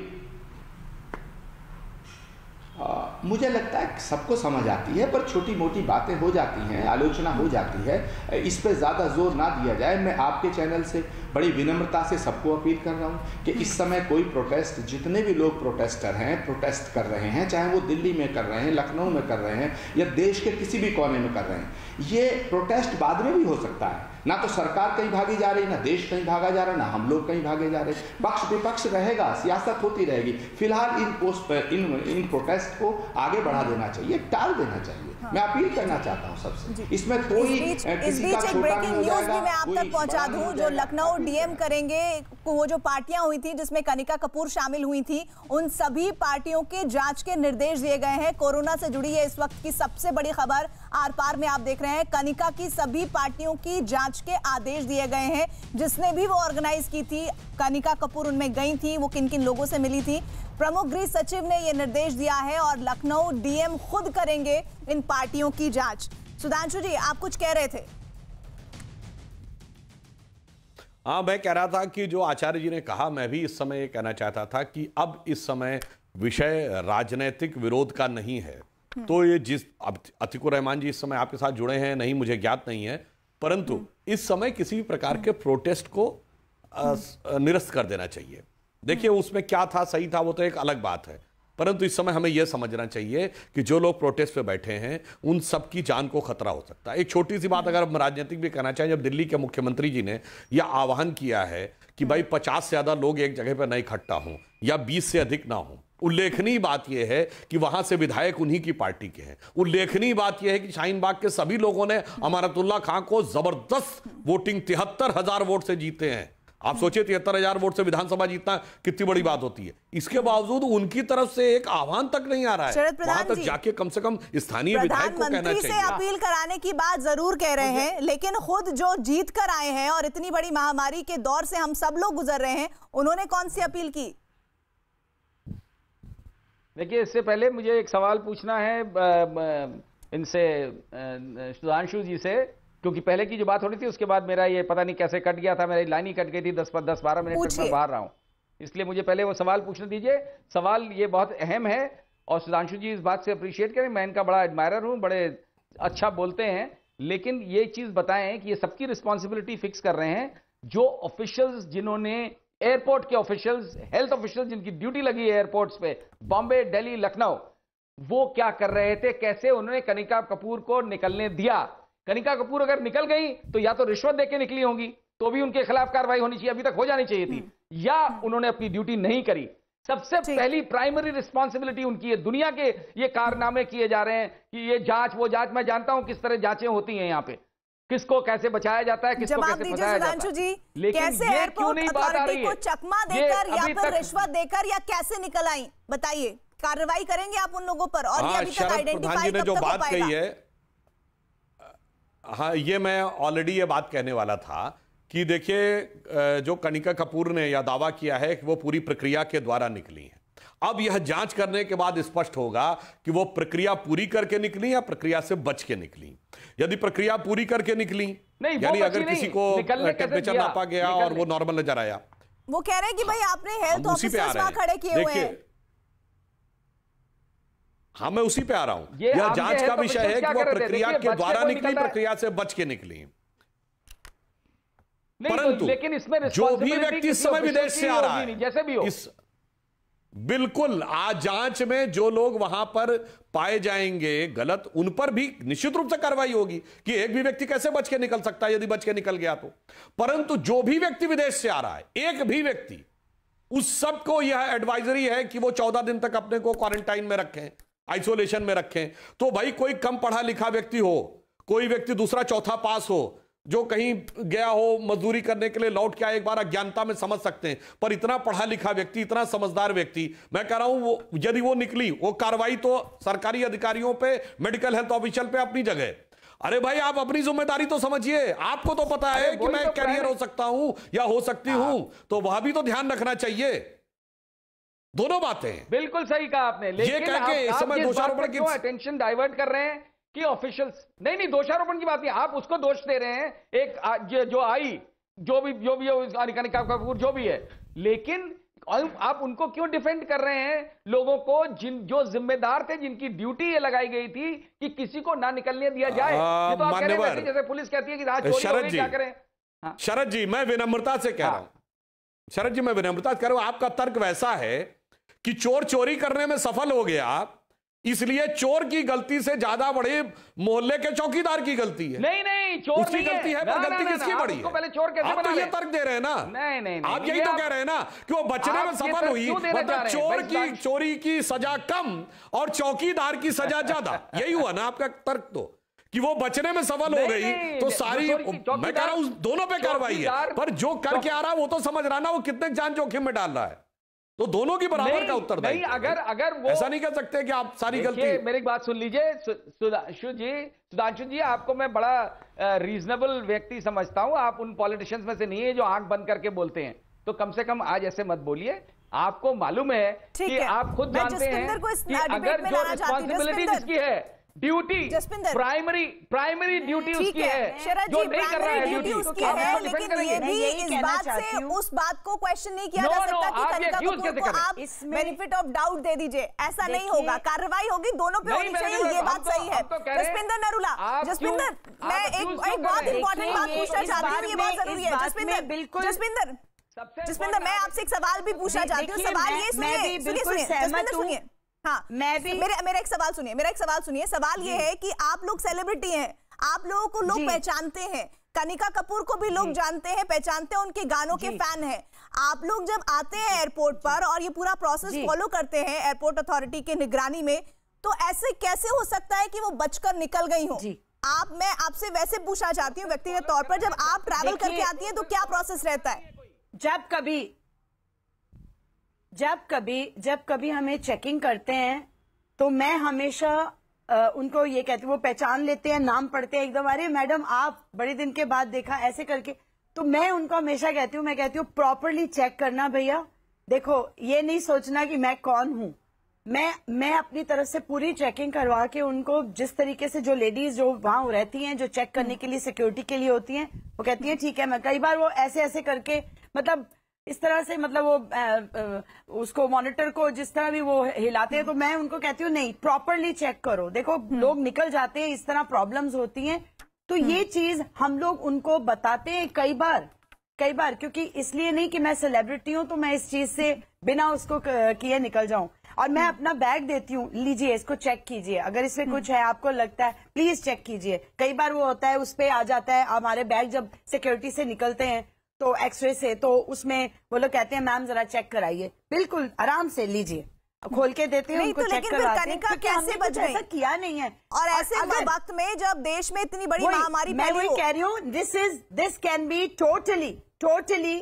आ, मुझे लगता है सबको समझ आती है पर छोटी मोटी बातें हो जाती हैं आलोचना हो जाती है इस पर ज़्यादा जोर ना दिया जाए मैं आपके चैनल से बड़ी विनम्रता से सबको अपील कर रहा हूँ कि इस समय कोई प्रोटेस्ट जितने भी लोग प्रोटेस्टर हैं प्रोटेस्ट कर रहे हैं चाहे वो दिल्ली में कर रहे हैं लखनऊ में कर रहे हैं या देश के किसी भी कोने में कर रहे हैं ये प्रोटेस्ट बाद में भी हो सकता है ना तो सरकार कहीं भागी जा रही ना देश कहीं भागा जा रहा ना हम लोग कहीं भागे जा रहे पक्ष विपक्ष रहेगा सियासत होती रहेगी फिलहाल इन पोस्ट पर इन इन प्रोटेस्ट को आगे बढ़ा देना चाहिए टाल देना चाहिए हाँ। मैं अपील करना चाहता हूं सबसे इसमें कोई इस बीच एक ब्रेकिंग न्यूज भी मैं आप तक पहुंचा दूं जो लखनऊ डीएम करेंगे वो जो पार्टियां हुई थी जिसमें कनिका कपूर शामिल हुई थी उन सभी पार्टियों के जांच के निर्देश दिए गए हैं कोरोना से जुड़ी है इस वक्त की सबसे बड़ी खबर आर पार में आप देख रहे हैं कनिका की सभी पार्टियों की जांच के आदेश दिए गए हैं जिसने भी वो ऑर्गेनाइज की थी कनिका कपूर उनमें गई थी वो किन किन लोगों से मिली थी प्रमुख गृह सचिव ने ये निर्देश दिया है और लखनऊ डीएम खुद करेंगे इन पार्टियों की जांच सुधांशु जी आप कुछ कह रहे थे हाँ मैं कह रहा था कि जो आचार्य जी ने कहा मैं भी इस समय ये कहना चाहता था कि अब इस समय विषय राजनैतिक विरोध का नहीं है तो ये जिस अतिकुर रहमान जी इस समय आपके साथ जुड़े हैं नहीं मुझे ज्ञात नहीं है परंतु हम्म। इस समय किसी भी प्रकार हम्म। के प्रोटेस्ट को हम्म। निरस्त कर देना चाहिए देखिए उसमें क्या था सही था वो तो एक अलग बात है परंतु इस समय हमें यह समझना चाहिए कि जो लोग प्रोटेस्ट पे बैठे हैं उन सब की जान को खतरा हो सकता है एक छोटी सी बात अगर हम राजनीतिक भी कहना चाहें जब दिल्ली के मुख्यमंत्री जी ने यह आह्वान किया है कि भाई पचास से ज़्यादा लोग एक जगह पर नहीं इकट्ठा हों या बीस से अधिक ना हों उल्लेखनीय बात यह है कि वहां से विधायक उन्हीं की पार्टी के हैं उल्लेखनीय बात यह है कि शाहीनबाग के सभी लोगों ने अमारतुल्ला खां को जबरदस्त वोटिंग तिहत्तर हजार वोट से जीते हैं आप सोचिए तिहत्तर हजार वोट से विधानसभा जीतना कितनी बड़ी बात होती है इसके बावजूद उनकी तरफ से एक आह्वान तक नहीं आ रहा है वहां तक जाके कम से कम स्थानीय विधायक को कहना चाहिए से अपील कराने की बात जरूर कह रहे हैं लेकिन खुद जो जीत कर आए हैं और इतनी बड़ी महामारी के दौर से हम सब लोग गुजर रहे हैं उन्होंने कौन सी अपील की देखिए इससे पहले मुझे एक सवाल पूछना है इनसे सुधांशु जी से क्योंकि पहले की जो बात हो रही थी उसके बाद मेरा ये पता नहीं कैसे कट गया था मेरी लाइन ही कट गई थी दस पर दस बारह मिनट मैं बाहर रहा हूँ इसलिए मुझे पहले वो सवाल पूछने दीजिए सवाल ये बहुत अहम है और सुधांशु जी इस बात से अप्रिशिएट करें मैं इनका बड़ा एडमायर हूँ बड़े अच्छा बोलते हैं लेकिन ये चीज़ बताएं कि ये सबकी रिस्पॉन्सिबिलिटी फिक्स कर रहे हैं जो ऑफिशियल्स जिन्होंने एयरपोर्ट के ऑफिशियल्स हेल्थ ऑफिशियल जिनकी ड्यूटी लगी है एयरपोर्ट्स पे बॉम्बे दिल्ली लखनऊ वो क्या कर रहे थे कैसे उन्होंने कनिका कपूर को निकलने दिया कनिका कपूर अगर निकल गई तो या तो रिश्वत देके निकली होंगी तो भी उनके खिलाफ कार्रवाई होनी चाहिए अभी तक हो जानी चाहिए थी हम्म। या उन्होंने अपनी ड्यूटी नहीं करी सबसे पहली प्राइमरी रिस्पॉन्सिबिलिटी उनकी है दुनिया के ये कारनामे किए जा रहे हैं कि ये जांच वो जांच मैं जानता हूं किस तरह जांचें होती हैं यहां पर किसको कैसे बचाया जाता है किसको कैसे बचाया जाता है लेकिन कैसे ये क्यों नहीं बात आ रही है चकमा देकर या फिर रिश्वत देकर या कैसे निकल आई बताइए कार्रवाई करेंगे आप उन लोगों पर और हाँ, ये अभी तक जी ने जो बात कही है हाँ ये मैं ऑलरेडी ये बात कहने वाला था कि देखिए जो कनिका कपूर ने यह दावा किया है कि वो पूरी प्रक्रिया के द्वारा निकली है अब यह जांच करने के बाद स्पष्ट होगा कि वो प्रक्रिया पूरी करके निकली या प्रक्रिया से बच के निकली यदि प्रक्रिया पूरी करके निकली नहीं यानी अगर किसी को टेम्परेचर नापा गया और वो नॉर्मल नजर आया वो कह रहे हैं कि भाई आपने हेल्थ ऑफिसर्स वहां खड़े किए हुए हैं हाँ मैं उसी पे आ रहा हूं यह जांच का विषय है कि वो प्रक्रिया के द्वारा निकली प्रक्रिया से बच के निकली तो परंतु लेकिन इसमें जो भी व्यक्ति समय विदेश से आ रहा है जैसे भी हो बिल्कुल आज जांच में जो लोग वहां पर पाए जाएंगे गलत उन पर भी निश्चित रूप से कार्रवाई होगी कि एक भी व्यक्ति कैसे बच के निकल सकता है यदि बच के निकल गया तो परंतु जो भी व्यक्ति विदेश से आ रहा है एक भी व्यक्ति उस सबको यह एडवाइजरी है कि वो चौदह दिन तक अपने को क्वारंटाइन में रखें आइसोलेशन में रखें तो भाई कोई कम पढ़ा लिखा व्यक्ति हो कोई व्यक्ति दूसरा चौथा पास हो जो कहीं गया हो मजदूरी करने के लिए लौट के आए एक बार अज्ञानता में समझ सकते हैं पर इतना पढ़ा लिखा व्यक्ति इतना समझदार व्यक्ति मैं कह रहा हूं वो यदि वो निकली वो कार्रवाई तो सरकारी अधिकारियों पे मेडिकल हेल्थ ऑफिशियल पे अपनी जगह अरे भाई आप अपनी जिम्मेदारी तो समझिए आपको तो पता है कि मैं तो कैरियर हो सकता हूं या हो सकती हाँ। हूं तो वह भी तो ध्यान रखना चाहिए दोनों बातें बिल्कुल सही कहा आपने लेकिन ये कह के समय दोषारोपण की अटेंशन डाइवर्ट कर रहे हैं कि ऑफिशियल्स नहीं नहीं दोषारोपण की बात नहीं आप उसको दोष दे रहे हैं एक जो आई जो भी जो भी अनिका कपूर जो भी है लेकिन आप उनको क्यों डिफेंड कर रहे हैं लोगों को जिन जो जिम्मेदार थे जिनकी ड्यूटी ये लगाई गई थी कि किसी को ना निकलने दिया जाए आ, तो आप कह रहे हैं जैसे पुलिस कहती है कि रात चोरी क्या करें हाँ। शरद जी मैं विनम्रता से कह रहा हूं हाँ। शरद जी मैं विनम्रता से कह रहा हूं आपका तर्क वैसा है कि चोर चोरी करने में सफल हो गया आप इसलिए चोर की गलती से ज्यादा बड़े मोहल्ले के चौकीदार की गलती है नहीं नहीं चोर उसकी गलती है पर गलती किसकी बड़ी है पहले चोर कैसे आप तो ये तर्क दे रहे हैं ना नहीं नहीं आप यही तो कह रहे हैं ना कि वो बचने में सफल तो हुई मतलब चोर की चोरी की सजा कम और चौकीदार की सजा ज्यादा (laughs) यही हुआ ना आपका तर्क तो कि वो बचने में सफल हो गई तो सारी मैं कह रहा हूं दोनों पे कार्रवाई है पर जो करके आ रहा है वो तो समझ रहा ना वो कितने जान जोखिम में डाल रहा है तो दोनों की बराबर का उत्तर नहीं अगर अगर वो ऐसा नहीं कर सकते कि आप सारी गलती मेरी बात सुन लीजिए सुधांशु जी सुधांशु जी आपको मैं बड़ा रीजनेबल व्यक्ति समझता हूं आप उन पॉलिटिशियंस में से नहीं है जो आंख बंद करके बोलते हैं तो कम से कम आज ऐसे मत बोलिए आपको मालूम है कि आप खुद जानते हैं कि अगर जो रिस्पॉन्सिबिलिटी जिसकी है ड्यूटी प्राइमरी प्राइमरी ड्यूटी उसकी है शरद जी नहीं कर रहा है ड्यूटी उसकी है लेकिन ये भी इस बात से उस बात को क्वेश्चन नहीं किया जा सकता कि कनिका कपूर को आप बेनिफिट ऑफ डाउट दे दीजिए ऐसा नहीं होगा कार्रवाई होगी दोनों पे होनी चाहिए तो- तो ये बात सही है जसपिंदर नरूला जसपिंदर मैं एक बहुत इंपॉर्टेंट बात पूछना चाहती हूँ ये बहुत जरूरी है जसपिंदर बिल्कुल जसपिंदर जसपिंदर मैं आपसे एक सवाल भी पूछना चाहती हूँ सवाल ये सुनिए सुनिए जसपिंदर सुनिए हाँ मैं भी मेरे मेरा एक सवाल सुनिए मेरा एक सवाल सुनिए सवाल ये है कि आप लोग सेलिब्रिटी हैं आप लोगों को लोग पहचानते हैं कनिका कपूर को भी लोग जानते हैं पहचानते हैं उनके गानों के फैन हैं आप लोग जब आते हैं एयरपोर्ट पर और ये पूरा प्रोसेस फॉलो करते हैं एयरपोर्ट अथॉरिटी के निगरानी में तो ऐसे कैसे हो सकता है कि वो बचकर निकल गई हो आप मैं आपसे वैसे पूछना चाहती हूँ व्यक्तिगत तौर पर जब आप ट्रैवल करके आती है तो क्या प्रोसेस रहता है जब कभी जब कभी जब कभी हमें चेकिंग करते हैं तो मैं हमेशा आ, उनको ये कहती हूँ वो पहचान लेते हैं नाम पढ़ते हैं एकदम अरे मैडम आप बड़े दिन के बाद देखा ऐसे करके तो मैं उनको हमेशा कहती हूँ मैं कहती हूँ प्रॉपरली चेक करना भैया देखो ये नहीं सोचना कि मैं कौन हूं मैं मैं अपनी तरफ से पूरी चेकिंग करवा के उनको जिस तरीके से जो लेडीज जो वहां रहती हैं जो चेक करने के लिए सिक्योरिटी के लिए होती हैं वो कहती हैं ठीक है मैं कई बार वो ऐसे ऐसे करके मतलब इस तरह से मतलब वो आ, उसको मॉनिटर को जिस तरह भी वो हिलाते हैं तो मैं उनको कहती हूँ नहीं प्रॉपरली चेक करो देखो हम्म। लोग निकल जाते हैं इस तरह प्रॉब्लम्स होती हैं तो हम्म। ये चीज हम लोग उनको बताते हैं कई बार कई बार क्योंकि इसलिए नहीं कि मैं सेलिब्रिटी हूं तो मैं इस चीज से बिना उसको किए निकल जाऊं और मैं हम्म। अपना बैग देती हूँ लीजिए इसको चेक कीजिए अगर इसमें कुछ है आपको लगता है प्लीज चेक कीजिए कई बार वो होता है उस पर आ जाता है हमारे बैग जब सिक्योरिटी से निकलते हैं तो एक्सरे से तो उसमें वो लोग कहते हैं मैम जरा चेक कराइए बिल्कुल आराम से लीजिए खोल के देते हैं उनको तो चेक करवाते हैं कैसे बच गए किया नहीं है और ऐसे अगर, वक्त में जब देश में इतनी बड़ी महामारी मैं वही कह रही हूँ this is this can be totally totally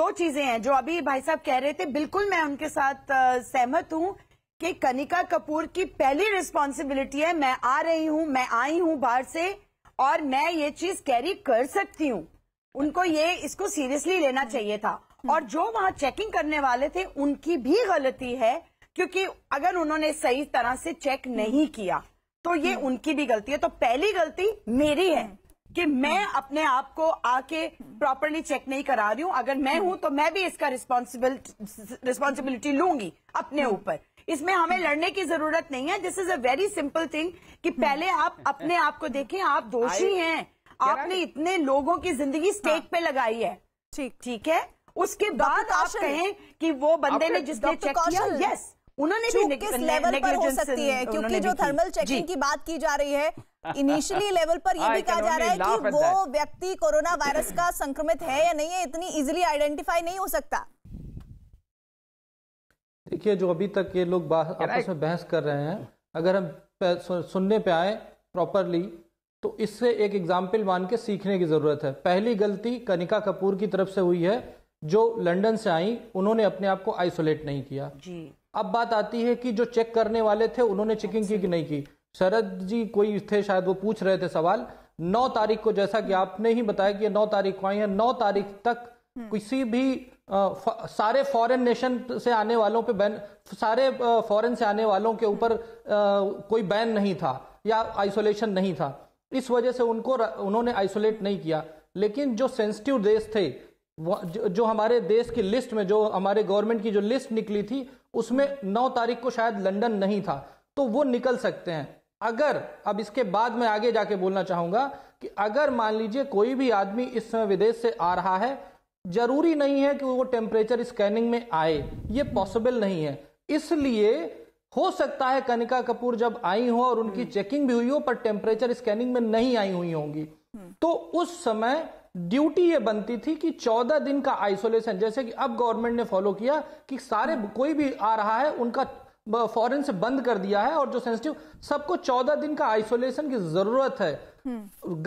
दो चीजें हैं जो अभी भाई साहब कह रहे थे बिल्कुल मैं उनके साथ सहमत हूँ कि कनिका कपूर की पहली रिस्पॉन्सिबिलिटी है मैं आ रही हूँ मैं आई हूँ बाहर से और मैं ये चीज कैरी कर सकती हूँ उनको ये इसको सीरियसली लेना चाहिए था और जो वहाँ चेकिंग करने वाले थे उनकी भी गलती है क्योंकि अगर उन्होंने सही तरह से चेक नहीं किया तो ये हम्म। उनकी भी गलती है तो पहली गलती मेरी है हम्म। कि मैं हम्म। अपने आप को आके प्रॉपरली चेक नहीं करा रही हूँ अगर मैं हूँ तो मैं भी इसका रिस्पॉन्सिबिल रिस्पॉन्सिबिलिटी लूंगी अपने ऊपर इसमें हमें लड़ने की जरूरत नहीं है this is a very simple thing कि पहले आप अपने आप को देखें आप दोषी हैं आपने इतने लोगों की जिंदगी स्टेक हाँ। पे लगाई है ठीक ठीक है उसके बाद आप कहें कि वो बंदे ने जिसने चेक किया यस उन्होंने भी किस लेवल पर हो सकती है क्योंकि जो थर्मल चेकिंग की बात की जा रही है इनिशियली (laughs) लेवल पर यह भी कहा जा रहा है कि वो व्यक्ति कोरोना वायरस का संक्रमित है या नहीं है इतनी इजिली आइडेंटिफाई नहीं हो सकता देखिए जो अभी तक ये लोग आपस में बहस कर रहे हैं अगर हम सुनने पे आए प्रॉपरली तो इससे एक एग्जाम्पल मान के सीखने की ज़रूरत है पहली गलती कनिका कपूर की तरफ से हुई है जो लंदन से आई उन्होंने अपने आप को आइसोलेट नहीं किया जी अब बात आती है कि जो चेक करने वाले थे उन्होंने चेकिंग की कि नहीं की शरद जी कोई थे शायद वो पूछ रहे थे सवाल नौ तारीख को जैसा कि आपने ही बताया कि नौ तारीख को आई है नौ तारीख तक हम्म। किसी भी आ, सारे फॉरेन नेशन से आने वालों पे बैन सारे फॉरेन से आने वालों के ऊपर कोई बैन नहीं था या आइसोलेशन नहीं था इस वजह से उनको उन्होंने आइसोलेट नहीं किया लेकिन जो सेंसिटिव देश थे जो हमारे देश की लिस्ट में जो हमारे गवर्नमेंट की जो लिस्ट निकली थी उसमें नौ तारीख को शायद लंदन नहीं था तो वो निकल सकते हैं अगर अब इसके बाद मैं आगे जाके बोलना चाहूंगा कि अगर मान लीजिए कोई भी आदमी इस समय विदेश से आ रहा है जरूरी नहीं है कि वो टेम्परेचर स्कैनिंग में आए ये पॉसिबल नहीं है इसलिए हो सकता है कनिका कपूर जब आई हो और उनकी चेकिंग हम्म। भी हुई हो पर टेम्परेचर स्कैनिंग में नहीं आई हुई होंगी हम्म। तो उस समय ड्यूटी ये बनती थी कि 14 दिन का आइसोलेशन जैसे कि अब गवर्नमेंट ने फॉलो किया कि सारे हम्म। कोई भी आ रहा है उनका फॉरन से बंद कर दिया है और जो सेंसिटिव सबको 14 दिन का आइसोलेशन की जरूरत है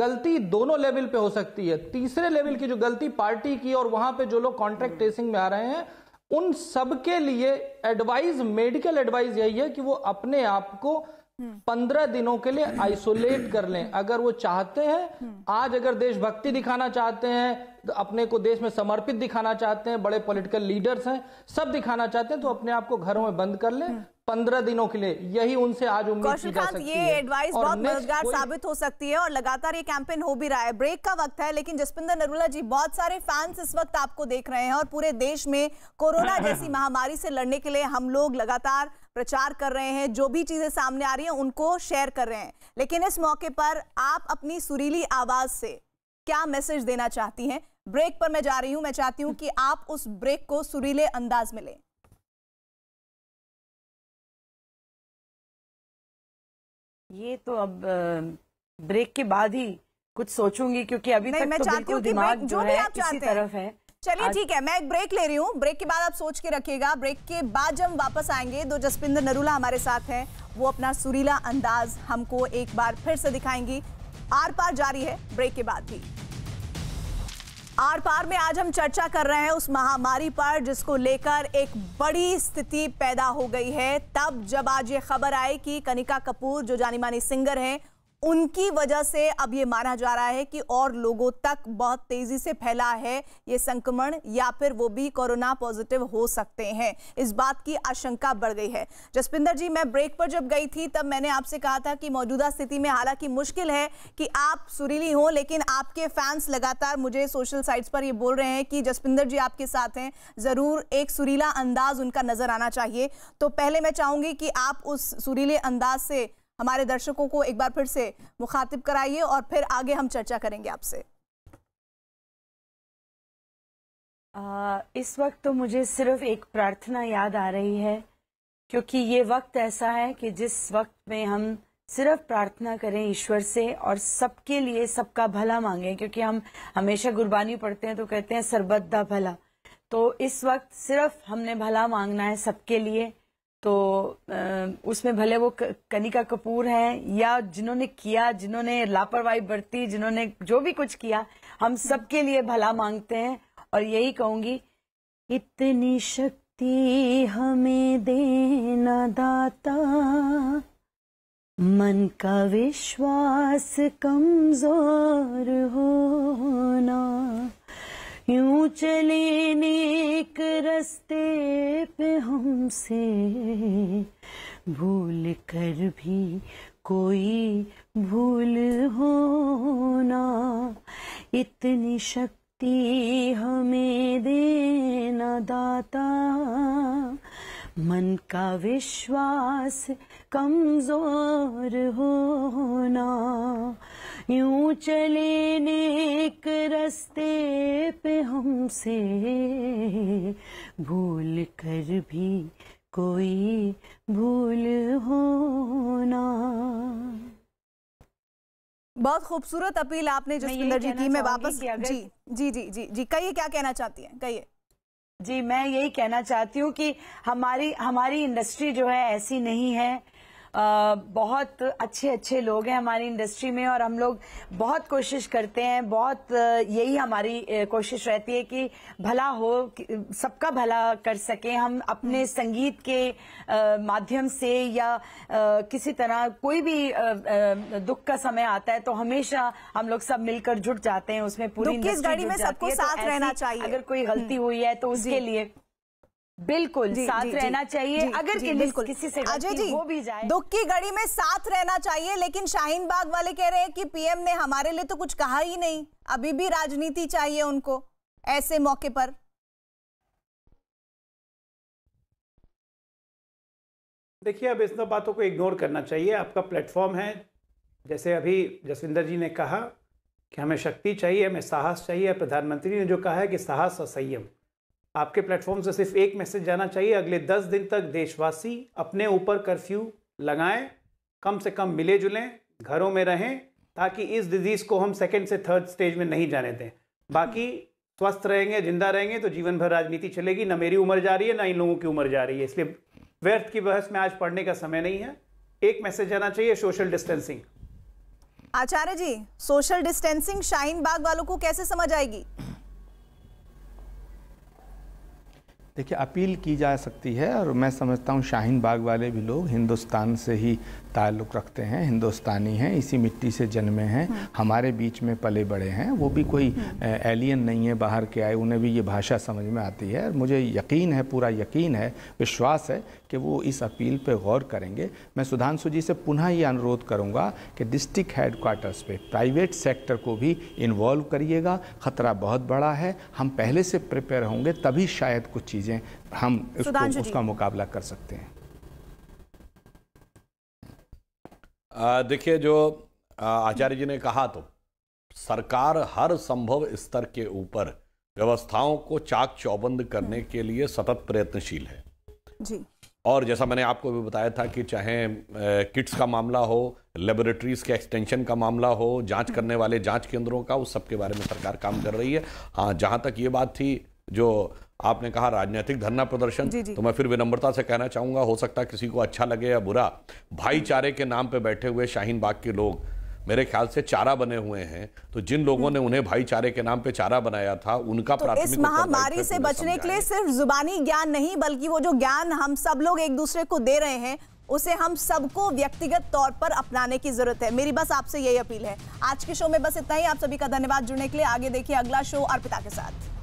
गलती दोनों लेवल पे हो सकती है तीसरे लेवल की जो गलती पार्टी की और वहां पे जो लोग कॉन्ट्रैक्ट ट्रेसिंग में आ रहे हैं उन सब के लिए एडवाइस मेडिकल एडवाइस यही है कि वो अपने आप को हम्म। पंद्रह दिनों के लिए आइसोलेट कर लें अगर वो चाहते हैं हम्म। आज अगर देशभक्ति दिखाना चाहते हैं तो अपने को देश में समर्पित दिखाना चाहते हैं बड़े पॉलिटिकल लीडर्स हैं सब दिखाना चाहते हैं तो अपने आप को घरों में बंद कर लें हम्म। पंद्रह दिनों के लिए यही उनसे आज उम्मीद ये एडवाइस बहुत मददगार साबित हो सकती है और लगातार ये कैंपेन हो भी रहा है ब्रेक का वक्त है लेकिन जसपिंदर नरूला जी बहुत सारे फैंस इस वक्त आपको देख रहे हैं और पूरे देश में कोरोना (laughs) जैसी महामारी से लड़ने के लिए हम लोग लगातार प्रचार कर रहे हैं जो भी चीजें सामने आ रही है उनको शेयर कर रहे हैं लेकिन इस मौके पर आप अपनी सुरीली आवाज से क्या मैसेज देना चाहती है ब्रेक पर मैं जा रही हूं मैं चाहती हूं कि आप उस ब्रेक को सुरीले अंदाज में लें ये तो अब ब्रेक के बाद ही कुछ सोचूंगी क्योंकि अभी तक मैं तो चाहती हूँ दिमाग जो, भी आप चाहते तरफ है चलिए ठीक है मैं एक ब्रेक ले रही हूँ ब्रेक के बाद आप सोच के रखिएगा ब्रेक के बाद जब वापस आएंगे तो जसपिंदर नरूला हमारे साथ हैं वो अपना सुरीला अंदाज हमको एक बार फिर से दिखाएंगी आर पार जारी है ब्रेक के बाद भी आर पार में आज हम चर्चा कर रहे हैं उस महामारी पर जिसको लेकर एक बड़ी स्थिति पैदा हो गई है तब जब आज ये खबर आई कि कनिका कपूर जो जानी मानी सिंगर हैं उनकी वजह से अब ये माना जा रहा है कि और लोगों तक बहुत तेजी से फैला है ये संक्रमण या फिर वो भी कोरोना पॉजिटिव हो सकते हैं इस बात की आशंका बढ़ गई है जसपिंदर जी मैं ब्रेक पर जब गई थी तब मैंने आपसे कहा था कि मौजूदा स्थिति में हालांकि मुश्किल है कि आप सुरीली हो लेकिन आपके फैंस लगातार मुझे सोशल साइट्स पर ये बोल रहे हैं कि जसपिंदर जी आपके साथ हैं ज़रूर एक सुरीला अंदाज उनका नज़र आना चाहिए तो पहले मैं चाहूंगी कि आप उस सुरीले अंदाज से हमारे दर्शकों को एक बार फिर से मुखातिब कराइए और फिर आगे हम चर्चा करेंगे आपसे इस वक्त तो मुझे सिर्फ एक प्रार्थना याद आ रही है क्योंकि ये वक्त ऐसा है कि जिस वक्त में हम सिर्फ प्रार्थना करें ईश्वर से और सबके लिए सबका भला मांगे क्योंकि हम हमेशा गुरबानी पढ़ते हैं तो कहते हैं सरबद्दा भला तो इस वक्त सिर्फ हमने भला मांगना है सबके लिए तो उसमें भले वो कनिका कपूर हैं या जिन्होंने किया जिन्होंने लापरवाही बरती जिन्होंने जो भी कुछ किया हम हम्म। सबके लिए भला मांगते हैं और यही कहूंगी इतनी शक्ति हमें देना दाता मन का विश्वास कमजोर होना यूं चले नेक रस्ते पे हमसे भूल कर भी कोई भूल हो ना इतनी शक्ति हमें देना दाता मन का विश्वास कमजोर होना यूं चले नेक रस्ते पे हमसे भूल कर भी कोई भूल होना बहुत खूबसूरत अपील आपने जसविंदर जी की मैं वापस जी जी जी जी जी कहिए क्या कहना चाहती हैं कहिए जी मैं यही कहना चाहती हूँ कि हमारी हमारी इंडस्ट्री जो है ऐसी नहीं है बहुत अच्छे अच्छे लोग हैं हमारी इंडस्ट्री में और हम लोग बहुत कोशिश करते हैं बहुत यही हमारी कोशिश रहती है कि भला हो सबका भला कर सके हम अपने हम्म। संगीत के माध्यम से या किसी तरह कोई भी दुख का समय आता है तो हमेशा हम लोग सब मिलकर जुट जाते हैं उसमें पूरी गाड़ी में सबको तो साथ रहना चाहिए अगर कोई गलती हम्म। हुई है तो उसके लिए बिल्कुल जी, साथ जी, रहना जी, चाहिए जी, अगर जी, बिल्कुल किसी से अजय जी वो भी जाए दुख की घड़ी में साथ रहना चाहिए लेकिन शाहीन बाग वाले कह रहे हैं कि पीएम ने हमारे लिए तो कुछ कहा ही नहीं अभी भी राजनीति चाहिए उनको ऐसे मौके पर देखिए अब इस सब बातों को इग्नोर करना चाहिए आपका प्लेटफॉर्म है जैसे अभी जसविंदर जी ने कहा कि हमें शक्ति चाहिए हमें साहस चाहिए प्रधानमंत्री ने जो कहा है कि साहस और संयम आपके प्लेटफॉर्म से सिर्फ एक मैसेज जाना चाहिए अगले दस दिन तक देशवासी अपने ऊपर कर्फ्यू लगाएं कम से कम मिले जुलें घरों में रहें ताकि इस डिजीज़ को हम सेकेंड से थर्ड स्टेज में नहीं जाने दें बाकी स्वस्थ रहेंगे जिंदा रहेंगे तो जीवन भर राजनीति चलेगी ना मेरी उम्र जा रही है ना इन लोगों की उम्र जा रही है इसलिए व्यर्थ की बहस में आज पढ़ने का समय नहीं है एक मैसेज जाना चाहिए social distancing Acharya ji social distancing Shaheen Bagh वालों को कैसे समझ आएगी देखिए अपील की जा सकती है और मैं समझता हूँ शाहीन बाग वाले भी लोग हिंदुस्तान से ही ताल्लुक़ रखते हैं हिंदुस्तानी हैं इसी मिट्टी से जन्मे हैं हमारे बीच में पले बड़े हैं वो भी कोई एलियन नहीं है बाहर के आए उन्हें भी ये भाषा समझ में आती है और मुझे यकीन है पूरा यकीन है विश्वास है कि वो इस अपील पे गौर करेंगे मैं सुधांशु जी से पुनः ये अनुरोध करूँगा कि डिस्ट्रिक्ट हेडकोार्टर्स पे प्राइवेट सेक्टर को भी इन्वॉल्व करिएगा ख़तरा बहुत बड़ा है हम पहले से प्रिपेयर होंगे तभी शायद कुछ चीज़ें हम उसको उसका मुकाबला कर सकते हैं देखिए जो आचार्य जी ने कहा तो सरकार हर संभव स्तर के ऊपर व्यवस्थाओं को चाक चौबंद करने के लिए सतत प्रयत्नशील है जी और जैसा मैंने आपको भी बताया था कि चाहे किट्स का मामला हो लेबोरेटरीज के एक्सटेंशन का मामला हो जांच करने वाले जांच केंद्रों का उस सब के बारे में सरकार काम कर रही है हाँ जहाँ तक ये बात थी जो आपने कहा राजनीतिक धरना प्रदर्शन जी जी। तो मैं फिर विनम्रता से कहना चाहूंगा हो सकता किसी को अच्छा लगे या बुरा भाईचारे के नाम पे बैठे हुए शाहीन बाग के लोग मेरे ख्याल से चारा बने हुए हैं तो जिन लोगों ने हम्म। उन्हें भाईचारे के नाम पे चारा बनाया था उनका तो इस महामारी से बचने के लिए सिर्फ जुबानी ज्ञान नहीं बल्कि वो जो ज्ञान हम सब लोग एक दूसरे को दे रहे हैं उसे हम सबको व्यक्तिगत तौर पर अपनाने की जरूरत है मेरी बस आपसे यही अपील है आज के शो में बस इतना ही आप सभी का धन्यवाद जुड़ने के लिए आगे देखिए अगला शो अर्पिता के साथ